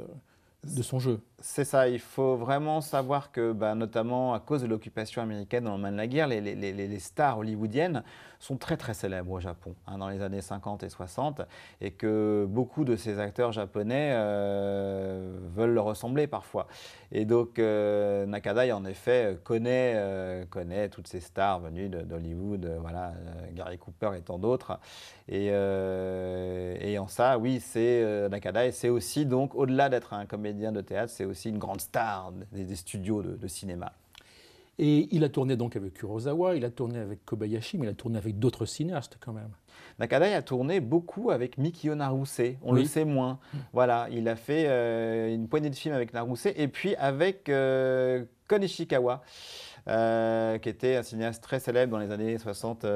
de son jeu. C'est ça, il faut vraiment savoir que, bah, notamment à cause de l'occupation américaine dans le de la guerre, les, stars hollywoodiennes sont très très célèbres au Japon hein, dans les années 50 et 60 et que beaucoup de ces acteurs japonais euh, veulent leur ressembler parfois. Et donc euh, Nakadai en effet connaît, euh, connaît toutes ces stars venues d'Hollywood, voilà, Gary Cooper et tant d'autres. Et, en ça, oui, c'est Nakadai, c'est aussi donc au-delà d'être un comédien de théâtre, c'est aussi une grande star des, studios de, cinéma. Et il a tourné donc avec Kurosawa, il a tourné avec Kobayashi, mais il a tourné avec d'autres cinéastes quand même. Nakadai a tourné beaucoup avec Mikio Naruse, on le sait moins. Mm. Voilà, il a fait euh, une poignée de films avec Naruse et puis avec euh, Konishikawa. Euh, qui était un cinéaste très célèbre dans les années 60,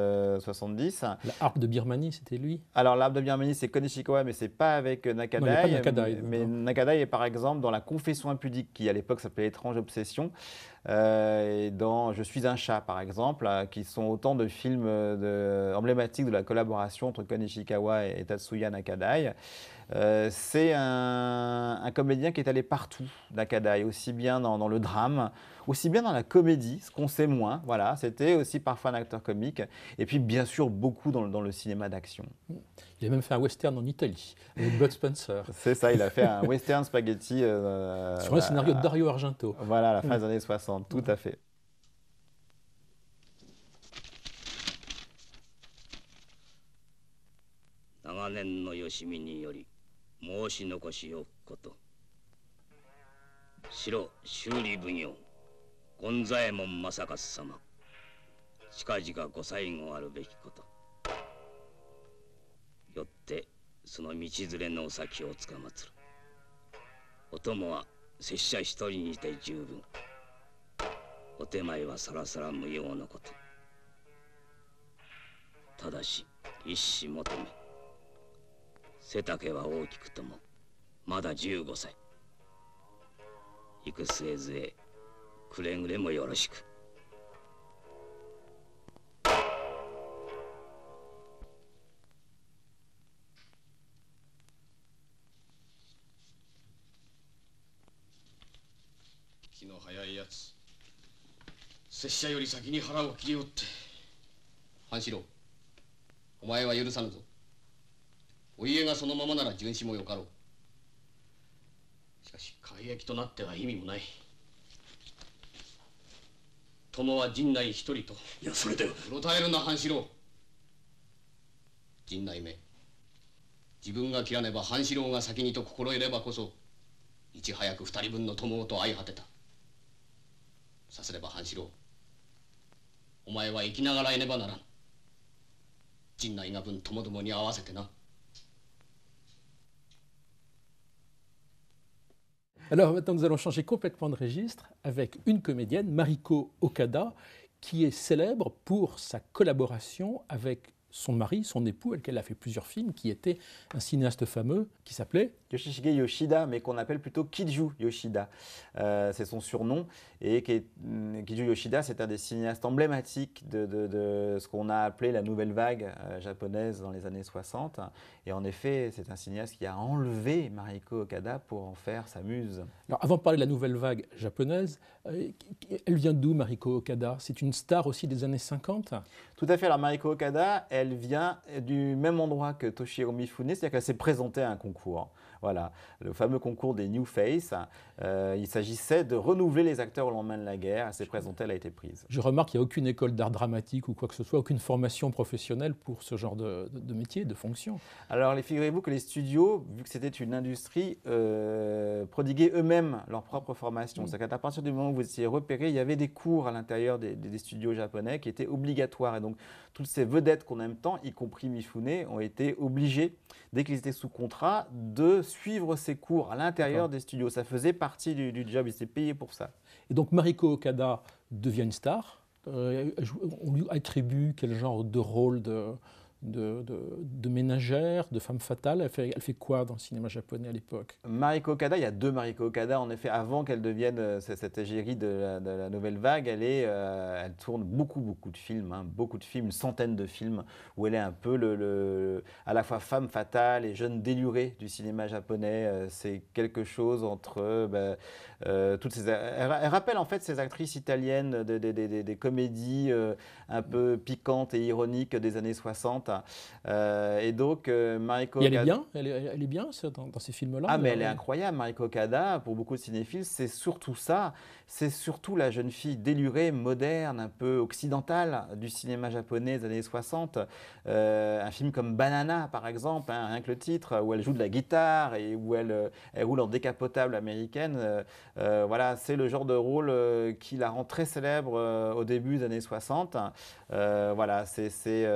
70. La de Birmanie, c'était lui Alors, l'Arbre de Birmanie, c'est Konishikawa, mais ce n'est pas avec euh, Nakadai. mais, Nakadai est par exemple dans La Confession impudique, qui à l'époque s'appelait Étrange Obsession. Euh, et dans Je suis un chat, par exemple, qui sont autant de films de, emblématiques de la collaboration entre Konishikawa et, et Tatsuya Nakadai. Euh, c'est un, comédien qui est allé partout, d'Akadaï, aussi bien dans, le drame, aussi bien dans la comédie, ce qu'on sait moins. Voilà, c'était aussi parfois un acteur comique, et puis bien sûr beaucoup dans, le cinéma d'action. Il a même fait un western en Italie avec Bud Spencer. c'est ça, il a fait un western spaghetti euh, sur le scénario de Dario Argento. Voilà, la fin mm. des années 60, tout à fait. 申し残しおくこと白修理奉行権左衛門正勝様近々ご最後あるべきことよってその道連れのお先をつかまつるお供は拙者一人にて十分お手前はさらさら無用のことただし一子求め背丈は大きくともまだ15歳行く末々くれぐれもよろしく気の早いやつ拙者より先に腹を切りおって半四郎お前は許さぬぞお家がそのままなら巡視もよかろうしかし改易となっては意味もない殿は陣内一人といやそれではうろたえるな半四郎陣内め自分が切らねば半四郎が先にと心得ればこそいち早く二人分の友と相果てたさすれば半四郎お前は生きながらえねばならん陣内が分友どもに合わせてな Alors maintenant, nous allons changer complètement de registre avec une comédienne, Mariko Okada, qui est célèbre pour sa collaboration avec son mari, son époux, avec lequel elle a fait plusieurs films, qui était un cinéaste fameux qui s'appelait Yoshishige Yoshida, mais qu'on appelle plutôt Kiju Yoshida. Euh, c'est son surnom. Et mm, Kiju Yoshida, c'est un des cinéastes emblématiques de, ce qu'on a appelé la nouvelle vague euh, japonaise dans les années 60. Et en effet, c'est un cinéaste qui a enlevé Mariko Okada pour en faire sa muse. Alors avant de parler de la nouvelle vague japonaise, euh, elle vient d'où Mariko Okada C'est une star aussi des années 50 Tout à fait. Alors Mariko Okada, elle elle vient du même endroit que Toshiro Mifune, c'est-à-dire qu'elle s'est présentée à un concours. Voilà, le fameux concours des New Face. Euh, il s'agissait de renouveler les acteurs au lendemain de la guerre. Elle s'est présentée, elle a été prise. Je remarque qu'il n'y a aucune école d'art dramatique ou quoi que ce soit, aucune formation professionnelle pour ce genre de, métier, de fonction. Alors, figurez-vous que les studios, vu que c'était une industrie, euh, prodiguaient eux-mêmes leur propre formation. Mm. C'est-à-dire qu'à partir du moment où vous étiez repéré, il y avait des cours à l'intérieur des, des studios japonais qui étaient obligatoires. Et donc, toutes ces vedettes qu'on aime tant, y compris Mifune, ont été obligées, dès qu'ils étaient sous contrat, de suivre ses cours à l'intérieur des studios. Ça faisait partie du, job, ils étaient payés pour ça. Et donc Mariko Okada devient une star. Euh, on lui attribue quel genre de rôle de, de, de, de, ménagère, de femme fatale. Elle fait, quoi dans le cinéma japonais à l'époque Mariko Okada, il y a deux Mariko Okada. En effet, avant qu'elle devienne euh, cette égérie de la, nouvelle vague, elle, est, euh, elle tourne beaucoup, beaucoup de films, hein, beaucoup de films, une centaine de films, où elle est un peu le, à la fois femme fatale et jeune délurée du cinéma japonais. Euh, c'est quelque chose entre bah, toutes ces. Elle, rappelle en fait ces actrices italiennes des, des comédies un peu piquantes et ironiques des années 60 euh, et donc, euh, Mariko elle, est bien, elle, est, bien, dans, ces films-là. Ah, mais euh, elle est incroyable, Mariko Kada. Pour beaucoup de cinéphiles, c'est surtout ça c'est surtout la jeune fille délurée, moderne, un peu occidentale du cinéma japonais des années 60. Euh, un film comme Banana, par exemple, hein, rien que le titre, où elle joue de la guitare et où elle, euh, roule en décapotable américaine. Euh, voilà, c'est le genre de rôle qui la rend très célèbre au début des années 60. voilà, c'est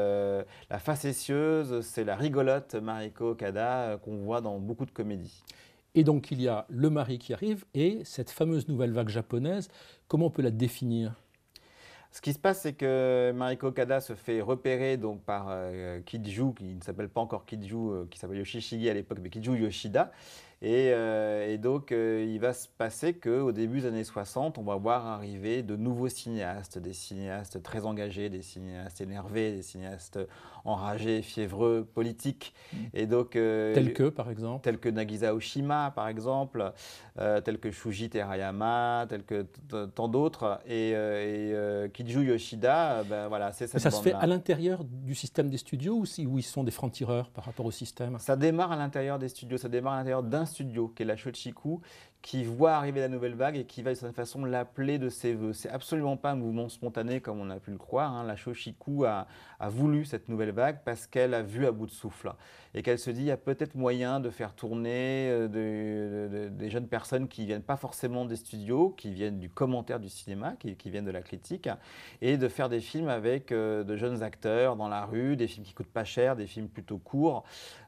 la facétieuse, c'est la rigolote Mariko Kada qu'on voit dans beaucoup de comédies. Et donc il y a le mari qui arrive et cette fameuse nouvelle vague japonaise, comment on peut la définir ce qui se passe, c'est que Mariko Kada se fait repérer donc, par euh, Kiju, qui ne s'appelle pas encore Kiju, euh, qui s'appelle Yoshishige à l'époque, mais Kiju Yoshida, euh, et, donc, euh, il va se passer qu'au début des années 60, on va voir arriver de nouveaux cinéastes, des cinéastes très engagés, des cinéastes énervés, des cinéastes enragés, fiévreux, politiques. Mm. Et donc, euh, tels que, par exemple Tels que Nagisa Oshima, par exemple, tels que Shuji Terayama, tels que tant d'autres. Et, et Kiju Yoshida, ben voilà, c'est Ça se fait à l'intérieur du système des studios ou où ils sont des francs-tireurs par rapport au système Ça démarre à l'intérieur des studios, ça démarre à l'intérieur d'un studio est la Shochiku qui voit arriver la nouvelle vague et qui va de certaine façon l'appeler de ses voeux. C'est absolument pas un mouvement spontané comme on a pu le croire. Hein. La Shoshiku a, a, voulu cette nouvelle vague parce qu'elle a vu à bout de souffle et qu'elle se dit il y a peut-être moyen de faire tourner euh, des jeunes personnes qui viennent pas forcément des studios, qui viennent du commentaire du cinéma, qui, qui viennent de la critique et de faire des films avec euh, de jeunes acteurs dans la rue, des films qui coûtent pas cher, des films plutôt courts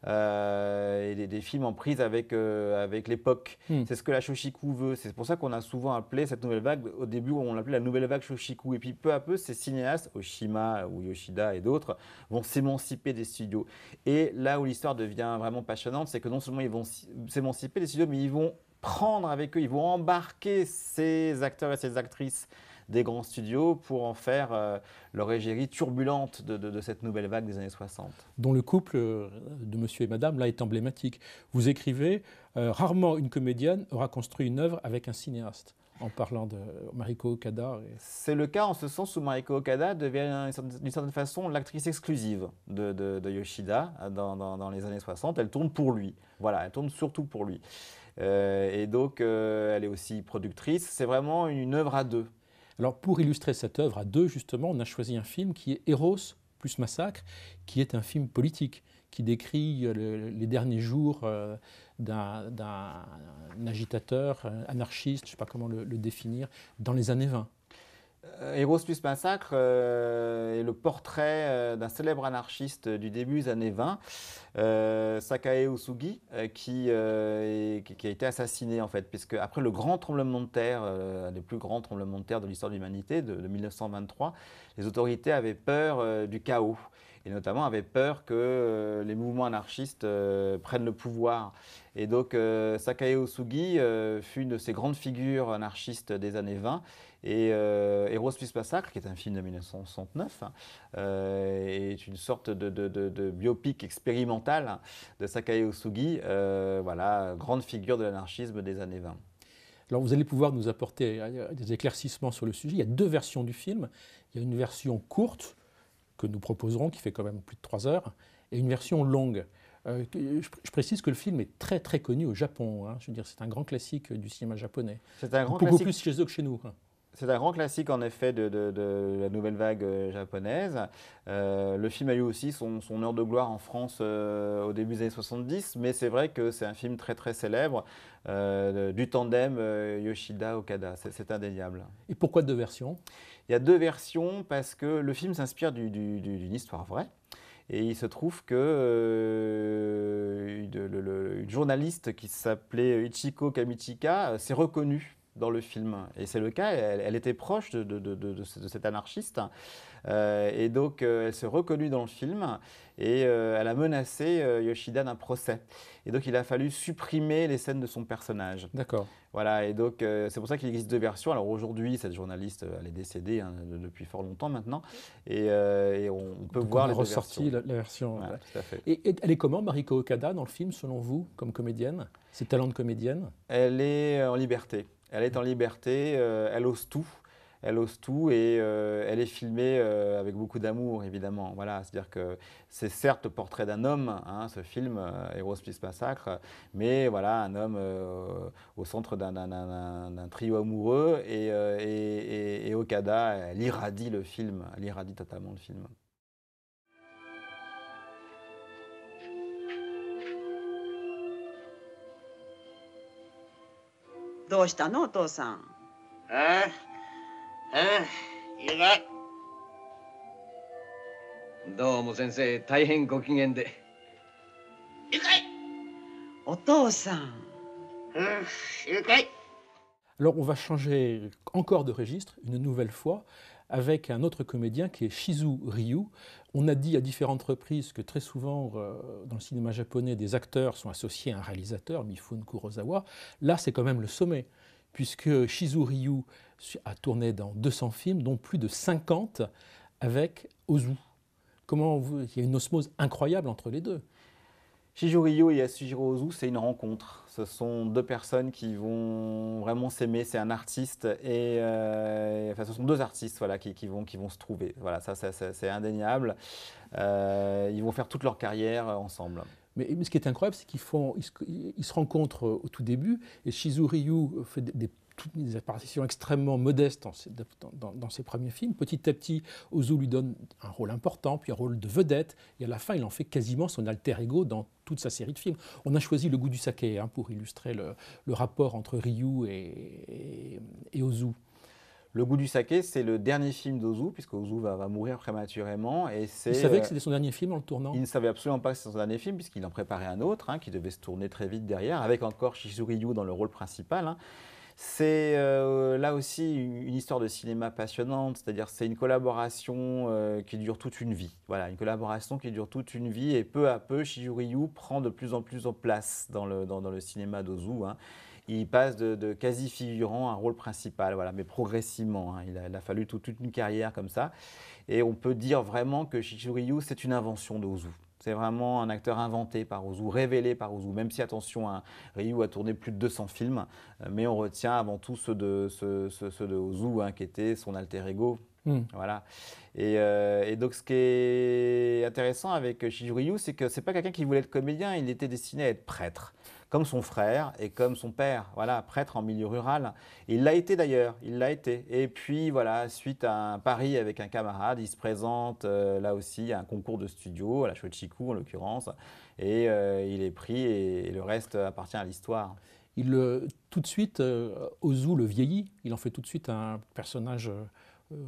euh, et des, films en prise avec, avec l'époque. Hmm. C'est ce que la Shoshiku veut. C'est pour ça qu'on a souvent appelé cette nouvelle vague, au début on l'appelait la nouvelle vague Shoshiku. Et puis peu à peu, ces cinéastes, Oshima ou Yoshida et d'autres, vont s'émanciper des studios. Et là où l'histoire devient vraiment passionnante, c'est que non seulement ils vont s'émanciper des studios, mais ils vont prendre avec eux, ils vont embarquer ces acteurs et ces actrices des grands studios pour en faire l'orégérie euh, leur égérie turbulente de, cette nouvelle vague des années 60. Dont le couple euh, de monsieur et madame, là, est emblématique. Vous écrivez euh, Rarement une comédienne aura construit une œuvre avec un cinéaste en parlant de Mariko Okada. C'est le cas en ce sens où Mariko Okada devient d'une certaine façon l'actrice exclusive de, Yoshida dans, les années 60. Elle tourne pour lui. Voilà, elle tourne surtout pour lui. et donc, elle est aussi productrice. C'est vraiment une œuvre à deux. Alors pour illustrer cette œuvre à deux, justement, on a choisi un film qui est Héros plus Massacre, qui est un film politique, qui décrit euh, les derniers jours euh, d'un agitateur euh, anarchiste, je ne sais pas comment le définir, dans les années 20. Héros euh, plus Massacre euh, est le portrait euh, d'un célèbre anarchiste du début des années 20, Sakae Osugi, qui, a été assassiné en fait, puisque après le grand tremblement de terre, un des plus grands tremblements de terre de l'histoire de l'humanité, de, de, 1923, les autorités avaient peur du chaos et notamment avaient peur que les mouvements anarchistes prennent le pouvoir. Et donc Sakae Osugi fut une de ces grandes figures anarchistes des années 20 et Heroes euh, plus Massacre, qui est un film de 1969, euh, est une sorte de, biopic expérimental de Sakae Osugi, euh, voilà, grande figure de l'anarchisme des années 20. Alors vous allez pouvoir nous apporter des éclaircissements sur le sujet. Il y a deux versions du film. Il y a une version courte que nous proposerons, qui fait quand même plus de trois heures, et une version longue. je, précise que le film est très très connu au Japon. Hein. Je veux dire, c'est un grand classique du cinéma japonais. C'est un grand classique. Beaucoup plus chez eux que chez nous. Hein c'est un grand classique en effet de, la nouvelle vague euh, japonaise. Euh, le film a eu aussi son, heure de gloire en France euh, au début des années 70, mais c'est vrai que c'est un film très très célèbre du tandem Yoshida-Okada, c'est indéniable. Et pourquoi deux versions Il y a deux versions parce que le film s'inspire d'une histoire vraie. Et il se trouve que le, une journaliste qui s'appelait Ichiko Kamichika s'est reconnue dans le film. Et c'est le cas, elle, était proche de, de, cet anarchiste. Euh, et donc, euh, elle se reconnut dans le film et euh, elle a menacé Yoshida d'un procès. Et donc, il a fallu supprimer les scènes de son personnage. D'accord. Voilà, et donc, c'est pour ça qu'il existe deux versions. Alors, aujourd'hui, cette journaliste, elle est décédée hein, depuis fort longtemps maintenant. Et, on, peut voir on les ressorti la, version. fait. Et, et, elle est comment, Mariko Okada, dans le film, selon vous, comme comédienne Ses talents de comédienne Elle est en liberté. Elle est en liberté, euh, elle ose tout. Elle ose tout et euh, elle est filmée euh, avec beaucoup d'amour, évidemment. Voilà, c'est-à-dire que c'est certes le portrait d'un homme, hein, ce film, Héros Peace Massacre, mais voilà, un homme au centre d'un trio amoureux et, et, et, et Okada, elle irradie le film, elle irradie totalement le film. Alors on va changer encore de registre une nouvelle fois avec un autre comédien qui est Shizu Ryu. On a dit à différentes reprises que très souvent euh, dans le cinéma japonais, des acteurs sont associés à un réalisateur, Mifune Kurosawa. Là, c'est quand même le sommet, puisque Shizu Ryu a tourné dans 200 films, dont plus de 50 avec Ozu. Comment vous... Il y a une osmose incroyable entre les deux. Ryu et Yasujiro Ozu, c'est une rencontre. Ce sont deux personnes qui vont vraiment s'aimer. C'est un artiste et euh, enfin, ce sont deux artistes voilà, qui, vont, qui vont se trouver. Voilà, ça, c'est indéniable. Euh, ils vont faire toute leur carrière ensemble. Mais, ce qui est incroyable, c'est qu'ils se, rencontrent au tout début et Shizuriyu fait des, des toutes des apparitions extrêmement modestes dans, ses, premiers films. Petit à petit, Ozu lui donne un rôle important, puis un rôle de vedette, et à la fin, il en fait quasiment son alter ego dans toute sa série de films. On a choisi Le goût du saké hein, pour illustrer le, rapport entre Ryu et, et, Ozu. Le goût du saké, c'est le dernier film d'Ozu, puisque Ozu va, mourir prématurément. Et il savait que euh, c'était son dernier film en le tournant Il ne savait absolument pas que c'était son dernier film, puisqu'il en préparait un autre, hein, qui devait se tourner très vite derrière, avec encore Ryu dans le rôle principal. Hein. C'est euh, là aussi une histoire de cinéma passionnante, c'est-à-dire c'est une collaboration euh, qui dure toute une vie. Voilà, une collaboration qui dure toute une vie et peu à peu, Shijuriyu prend de plus en plus en place dans le, cinéma d'Ozu. Hein. Il passe de, quasi-figurant à un rôle principal, voilà, mais progressivement. Hein. Il, a, fallu toute, une carrière comme ça. Et on peut dire vraiment que Shijuriyu, c'est une invention d'Ozu. C'est vraiment un acteur inventé par Ozu, révélé par Ozu, même si, attention, hein, Ryu a tourné plus de 200 films, euh, mais on retient avant tout ceux de, ceux, hein, qui était son alter ego. Hmm. Voilà. Euh, et, donc, ce qui est intéressant avec Ryu, c'est que c'est pas quelqu'un qui voulait être comédien, il était destiné à être prêtre comme son frère et comme son père, voilà, prêtre en milieu rural. Il l'a été d'ailleurs, il l'a été. Et puis voilà, suite à un pari avec un camarade, il se présente euh, là aussi à un concours de studio, à la Shochiku en l'occurrence, et euh, il est pris et, le reste appartient à l'histoire. Il euh, tout de suite, Ozu le vieillit, il en fait tout de suite un personnage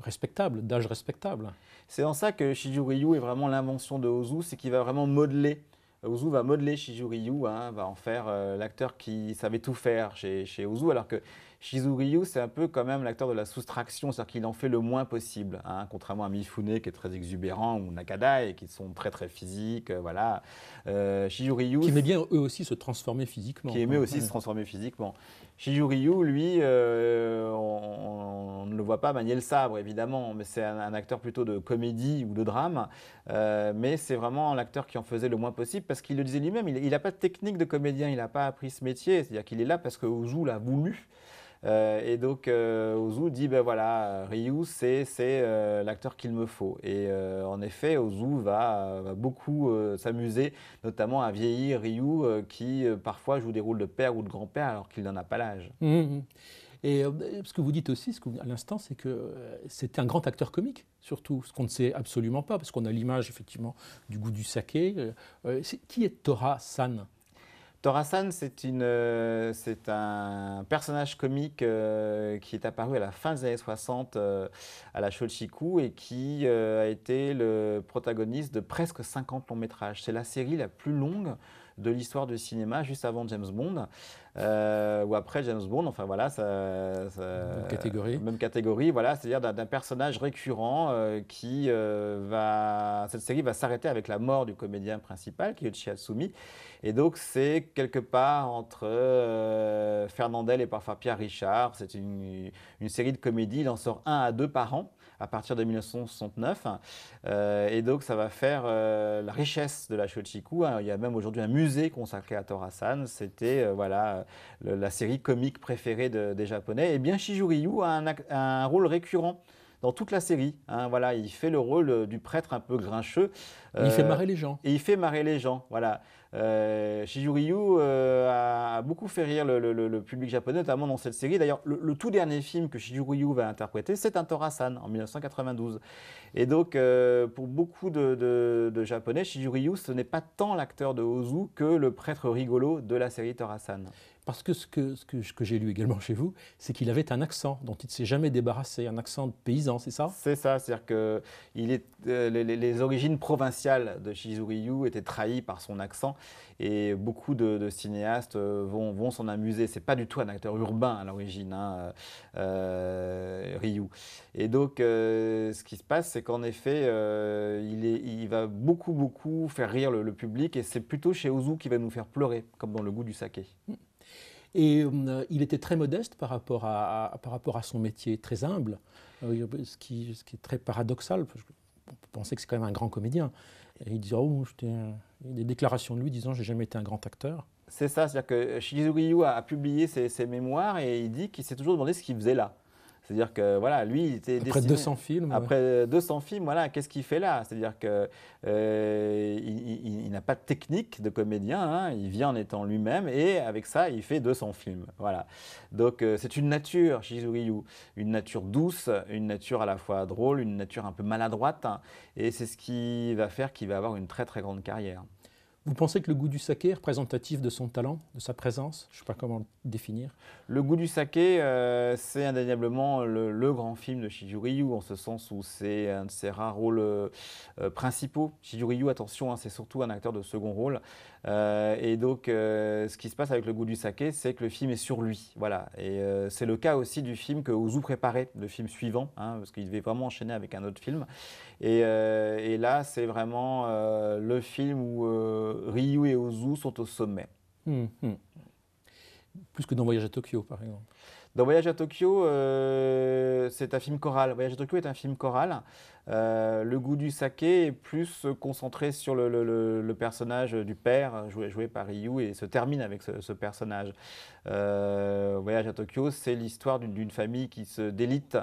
respectable, d'âge respectable. C'est dans ça que Shiju-Ryu est vraiment l'invention de Ozu, c'est qu'il va vraiment modeler Ozu va modeler Shizuryu, hein, va en faire euh, l'acteur qui savait tout faire chez, chez Ozu, alors que Shizuryu, c'est un peu quand même l'acteur de la soustraction, c'est-à-dire qu'il en fait le moins possible, hein, contrairement à Mifune qui est très exubérant ou et qui sont très très physiques, euh, voilà. Euh, Ryu... Qui aimait bien eux aussi se transformer physiquement. Qui aimait hein. aussi se transformer physiquement. Ryu, lui, euh, on, ne le voit pas manier le sabre, évidemment, mais c'est un, acteur plutôt de comédie ou de drame. Euh, mais c'est vraiment l'acteur qui en faisait le moins possible parce qu'il le disait lui-même, il n'a pas de technique de comédien, il n'a pas appris ce métier. C'est-à-dire qu'il est là parce que Ozu l'a voulu. Euh, et donc, euh, Ozu dit, ben voilà, Ryu, c'est euh, l'acteur qu'il me faut. Et en effet, Ozu va, beaucoup s'amuser, notamment à vieillir Ryu, qui parfois joue des rôles de père ou de grand-père alors qu'il n'en a pas l'âge. Mmh, mmh. Et ce que vous dites aussi, à l'instant, c'est que c'était un grand acteur comique, surtout, ce qu'on ne sait absolument pas, parce qu'on a l'image, effectivement, du goût du saké. qui est Tora San Thorassan, euh, c'est un personnage comique euh, qui est apparu à la fin des années 60 euh, à la Shochiku et qui a été le protagoniste de presque 50 longs métrages. C'est la série la plus longue de l'histoire du cinéma, juste avant James Bond, euh, ou après James Bond, enfin voilà, ça, même catégorie. Même catégorie, voilà, c'est-à-dire d'un personnage récurrent euh, qui euh, va. Cette série va s'arrêter avec la mort du comédien principal, qui est Chiatsumi. Et donc, c'est quelque part entre Fernandel et parfois Pierre Richard. C'est une, une série de comédies, il en sort un à deux par an à partir de 1969. Euh, et donc, ça va faire euh, la richesse de la Shochiku. Hein. Il y a même aujourd'hui un musée consacré à Torasan. C'était euh, voilà, la série comique préférée des Japonais. Et eh bien, Shijuriyu a un, rôle récurrent dans toute la série. Hein. voilà, il fait le rôle du prêtre un peu grincheux. il fait marrer les gens. Et il fait marrer les gens, voilà. Euh, euh a, beaucoup fait rire le, public japonais, notamment dans cette série. D'ailleurs, le, tout dernier film que Yu va interpréter, c'est un Torasan en 1992. Et donc, euh, pour beaucoup de, de, de japonais, ce n'est pas tant l'acteur de Ozu que le prêtre rigolo de la série Torasan. Parce que ce que, ce que, j'ai lu également chez vous, c'est qu'il avait un accent dont il ne s'est jamais débarrassé, un accent de paysan, c'est ça C'est ça, c'est-à-dire que il est, euh, les, origines provinciales de Ryu étaient trahies par son accent et beaucoup de, cinéastes euh, vont, s'en amuser. C'est pas du tout un acteur urbain à l'origine, hein, euh, Ryu. Et donc, ce qui se passe, c'est qu'en effet, il, va beaucoup, beaucoup faire rire le, public et c'est plutôt chez Ozu qui va nous faire pleurer, comme dans le goût du saké. Hmm. Et euh, il était très modeste par rapport à, par rapport à son métier, très humble, euh, ce, qui, est très paradoxal. Parce que on peut penser que c'est quand même un grand comédien. Et il disait, oh, j'étais des déclarations de lui disant, j'ai jamais été un grand acteur. C'est ça, c'est-à-dire que Shigizugyu a, a publié ses, ses, mémoires et il dit qu'il s'est toujours demandé ce qu'il faisait là. C'est-à-dire que voilà, lui, il était après 200 films. Après 200 euh, films, voilà, qu'est-ce qu'il fait là C'est-à-dire que euh, il, n'a pas de technique de comédien. Hein, il vient en étant lui-même et avec ça, il fait 200 films. Voilà. Donc euh, c'est une nature, Shizuryu, une nature douce, une nature à la fois drôle, une nature un peu maladroite. Hein, et c'est ce qui va faire qu'il va avoir une très très grande carrière. Vous pensez que le goût du saké est représentatif de son talent, de sa présence Je ne sais pas comment le définir. Le goût du saké, euh, c'est indéniablement le, grand film de Shiju Ryu, en ce sens où c'est un de ses rares rôles euh, principaux. Shiju Ryu, attention, hein, c'est surtout un acteur de second rôle. Euh, et donc, euh, ce qui se passe avec le goût du saké, c'est que le film est sur lui. Voilà. Et euh, c'est le cas aussi du film que Ozu préparait, le film suivant, hein, parce qu'il devait vraiment enchaîner avec un autre film. Et, là, c'est vraiment le film où Ryu et Ozu sont au sommet. Hmm, hmm. Plus que dans Voyage à Tokyo, par exemple. Dans Voyage à Tokyo, c'est un film choral. Voyage à Tokyo est un film choral. Euh, le goût du saké est plus euh, concentré sur le, personnage du père, joué, par Ryu, et se termine avec ce, personnage. Euh, Voyage à Tokyo, c'est l'histoire d'une famille qui se délite.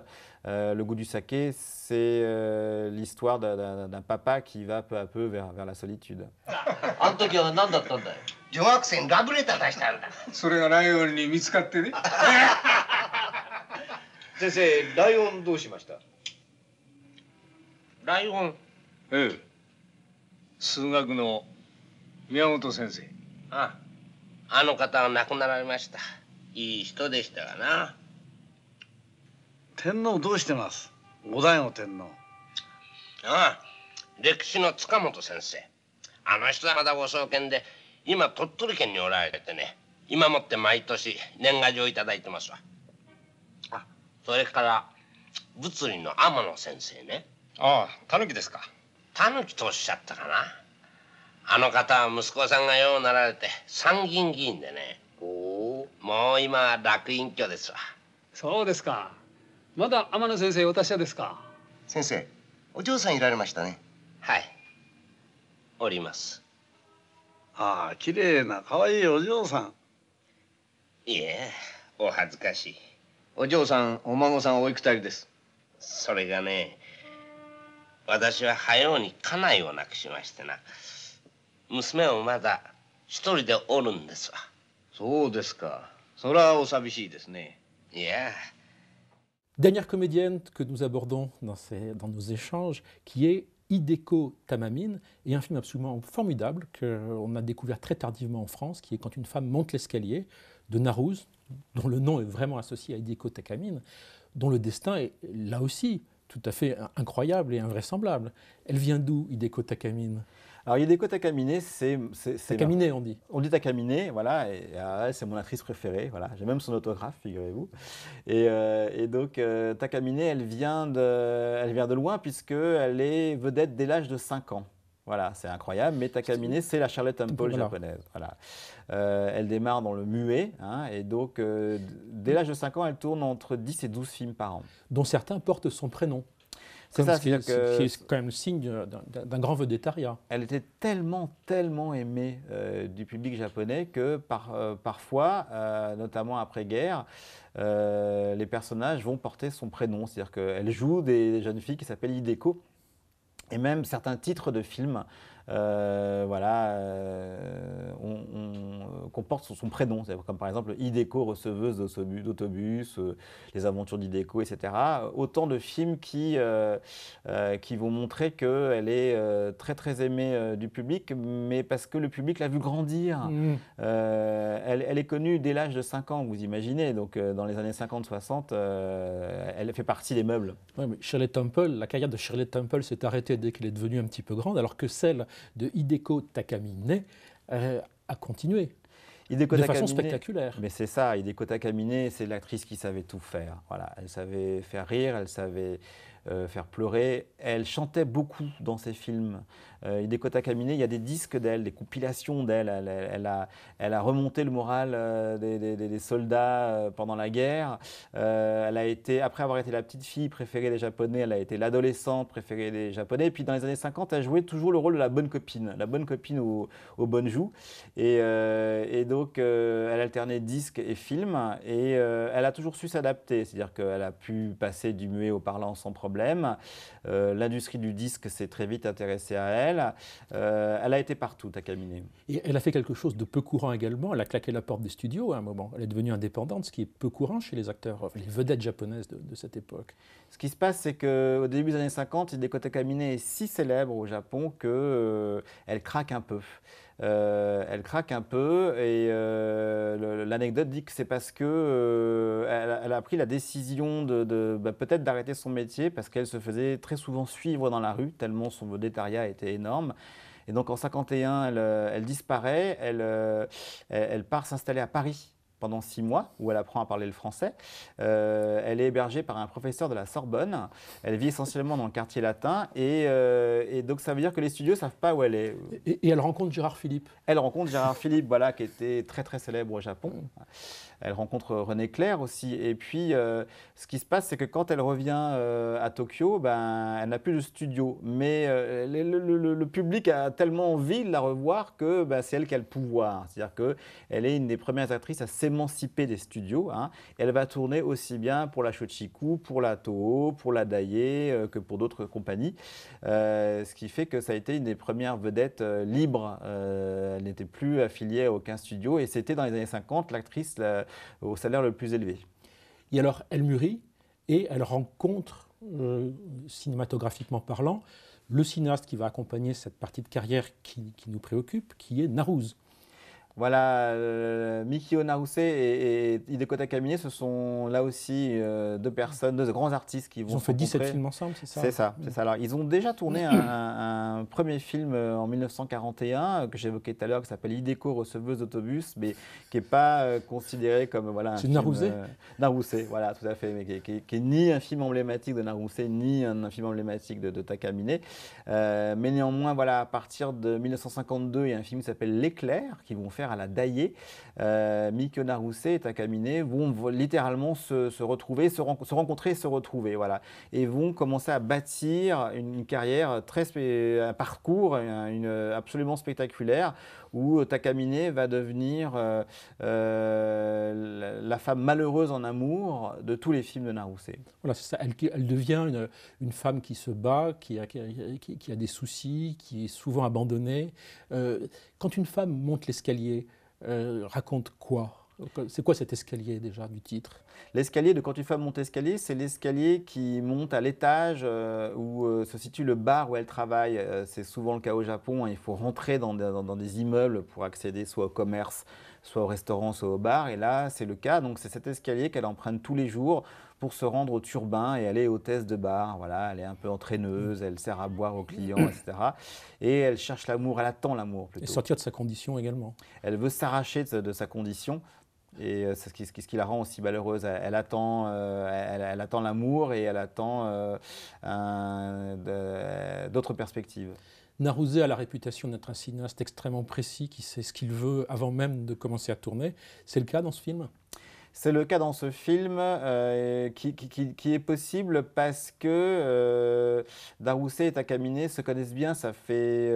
le goût du saké, c'est l'histoire d'un papa qui va peu à peu vers, la solitude. ライオンええ数学の宮本先生あああの方が亡くなられましたいい人でしたがな天皇どうしてます後醍醐天皇ああ歴史の塚本先生あの人はまだご創建で今鳥取県におられてね今もって毎年年賀状頂いてますわあそれから物理の天野先生ねああタヌキですかタヌキとおっしゃったかなあの方息子さんがようなられて参議院議員でねおおもう今楽院居ですわそうですかまだ天野先生お達者ですか先生お嬢さんいられましたねはいおりますああ綺麗な可愛いお嬢さんいえお恥ずかしいお嬢さんお孫さんおいくたりですそれがね Dernière comédienne que nous abordons dans, ces, dans nos échanges, qui est Hideko Tamamine, et un film absolument formidable qu'on a découvert très tardivement en France, qui est Quand une femme monte l'escalier, de Naruse, dont le nom est vraiment associé à Hideko Takamine, dont le destin est là aussi tout à fait incroyable et invraisemblable. Elle vient d'où, Ideko Takamine alors, Hideko Takamine, c'est. Takamine, on dit. On dit Takamine, voilà, et, ah c'est mon actrice préférée, voilà. J'ai même son autographe, figurez-vous. Et, euh, donc, euh, Takamine, elle vient, de, elle vient de loin, puisqu'elle est vedette dès l'âge de 5 ans. Voilà, c'est incroyable. Mais Takamine, c'est la Charlotte Temple voilà. japonaise. Voilà. Euh, elle démarre dans le muet, hein, et donc euh, dès l'âge de 5 ans, elle tourne entre 10 et 12 films par an. Dont certains portent son prénom. C'est ça, quand même le signe d'un grand vedettariat. Elle était tellement, tellement aimée euh, du public japonais que par, parfois, notamment après-guerre, les personnages vont porter son prénom. C'est-à-dire qu'elle joue des, des jeunes filles qui s'appellent Hideko et même certains titres de films euh, voilà, euh, on, on comporte euh, son, prénom, comme par exemple Ideco, receveuse d'autobus, les aventures d'Ideco, etc. Autant de films qui, qui vont montrer qu'elle est très très aimée du public, mais parce que le public l'a vue grandir. Mm. Elle, est connue dès l'âge de 5 ans, vous imaginez, donc dans les années 50-60, elle fait partie des meubles. Oui, mais Shirley Temple, la carrière de Shirley Temple s'est arrêtée dès qu'elle est devenue un petit peu grande, alors que celle de Hideko Takamine euh, a continué. de façon spectaculaire. Mais c'est ça, Hideko Takamine, c'est l'actrice qui savait tout faire. Voilà, elle savait faire rire, elle savait euh, faire pleurer. Elle chantait beaucoup dans ses films. des quotas Kamine, il y a des disques d'elle, des compilations d'elle. Elle, a, elle, a, remonté le moral euh, des, soldats euh, pendant la guerre. elle a été, après avoir été la petite fille préférée des Japonais, elle a été l'adolescente préférée des Japonais. Et puis dans les années 50, elle jouait toujours le rôle de la bonne copine, la bonne copine aux au bonnes joues. Et, et donc, elle alternait disques et films. Et elle a toujours su s'adapter, c'est-à-dire qu'elle a pu passer du muet au parlant sans problème euh, l'industrie du disque s'est très vite intéressée à elle. Euh, elle a été partout, à Et elle a fait quelque chose de peu courant également. Elle a claqué la porte des studios à un moment. Elle est devenue indépendante, ce qui est peu courant chez les acteurs, les vedettes japonaises de, cette époque. Ce qui se passe, c'est qu'au début des années 50, Hideko Takamine est si célèbre au Japon qu'elle euh, elle craque un peu. Euh, elle craque un peu et euh, l'anecdote dit que c'est parce que euh, elle, a pris la décision de, bah, peut-être d'arrêter son métier parce qu'elle se faisait très souvent suivre dans la rue tellement son modétariat était énorme. Et donc en 51, elle, elle disparaît, elle, elle part s'installer à Paris pendant six mois, où elle apprend à parler le français. Euh, elle est hébergée par un professeur de la Sorbonne. Elle vit essentiellement dans le quartier latin. Et, euh, donc, ça veut dire que les studios ne savent pas où elle est. Et, et, elle rencontre Gérard Philippe. Elle rencontre Gérard Philippe, voilà, qui était très, très célèbre au Japon. Elle rencontre René Claire aussi. Et puis, euh, ce qui se passe, c'est que quand elle revient euh, à Tokyo, ben, elle n'a plus de studio. Mais euh, le, public a tellement envie de la revoir que ben, c'est elle qui a le pouvoir. C'est-à-dire qu'elle est une des premières actrices à s'émanciper des studios. Hein. Elle va tourner aussi bien pour la Shochiku, pour la Toho, pour la Daye que pour d'autres compagnies. ce qui fait que ça a été une des premières vedettes libres. elle n'était plus affiliée à aucun studio et c'était dans les années 50 l'actrice au salaire le plus élevé. Et alors, elle mûrit et elle rencontre, euh, cinématographiquement parlant, le cinéaste qui va accompagner cette partie de carrière qui, qui nous préoccupe, qui est Narouz. Voilà, euh, Mikio et, et Hidekota ce sont là aussi euh, deux personnes, deux grands artistes qui vont. Ils ont fait 17 films ensemble, c'est ça C'est ça, c'est ça. Alors, ils ont déjà tourné un, premier film euh, en 1941 euh, que j'évoquais tout à l'heure, qui s'appelle Hideko Receveuse d'autobus, mais qui n'est pas considéré comme voilà. C'est Naruse Naruse, voilà, tout à fait, mais qui, est ni un film emblématique de Naruse ni un, film emblématique de, de Takamine. mais néanmoins, voilà, à partir de 1952, il y a un film qui s'appelle L'éclair, qui vont faire à la Daillé. Euh, Rousset et Takamine, vont littéralement se, retrouver, se, rencontrer et se retrouver. Voilà. Et vont commencer à bâtir une carrière, très un parcours absolument spectaculaire où euh, Takamine va devenir euh, euh, la femme malheureuse en amour de tous les films de Naruse. Voilà, c'est ça. Elle, devient une, femme qui se bat, qui a, des soucis, qui est souvent abandonnée. quand une femme monte l'escalier, raconte quoi c'est quoi cet escalier déjà du titre L'escalier de Quand une femme monte escalier, c'est l'escalier qui monte à l'étage euh, où euh, se situe le bar où elle travaille. Euh, c'est souvent le cas au Japon. Hein. il faut rentrer dans, des, immeubles pour accéder soit au commerce, soit au restaurant, soit au bar. Et là, c'est le cas. Donc c'est cet escalier qu'elle emprunte tous les jours pour se rendre au turbin et aller est hôtesse de bar. Voilà, elle est un peu entraîneuse, elle sert à boire aux clients, etc. Et elle cherche l'amour, elle attend l'amour. Et sortir de sa condition également. Elle veut s'arracher de sa condition. Et euh, c'est ce qui, la rend aussi malheureuse. Elle, attend, euh, elle, attend l'amour et elle attend euh, d'autres perspectives. Narouzé a la réputation d'être un cinéaste extrêmement précis qui sait ce qu'il veut avant même de commencer à tourner. C'est le cas dans ce film c'est le cas dans ce film qui, est possible parce que euh, et Takamine se connaissent bien. Ça fait.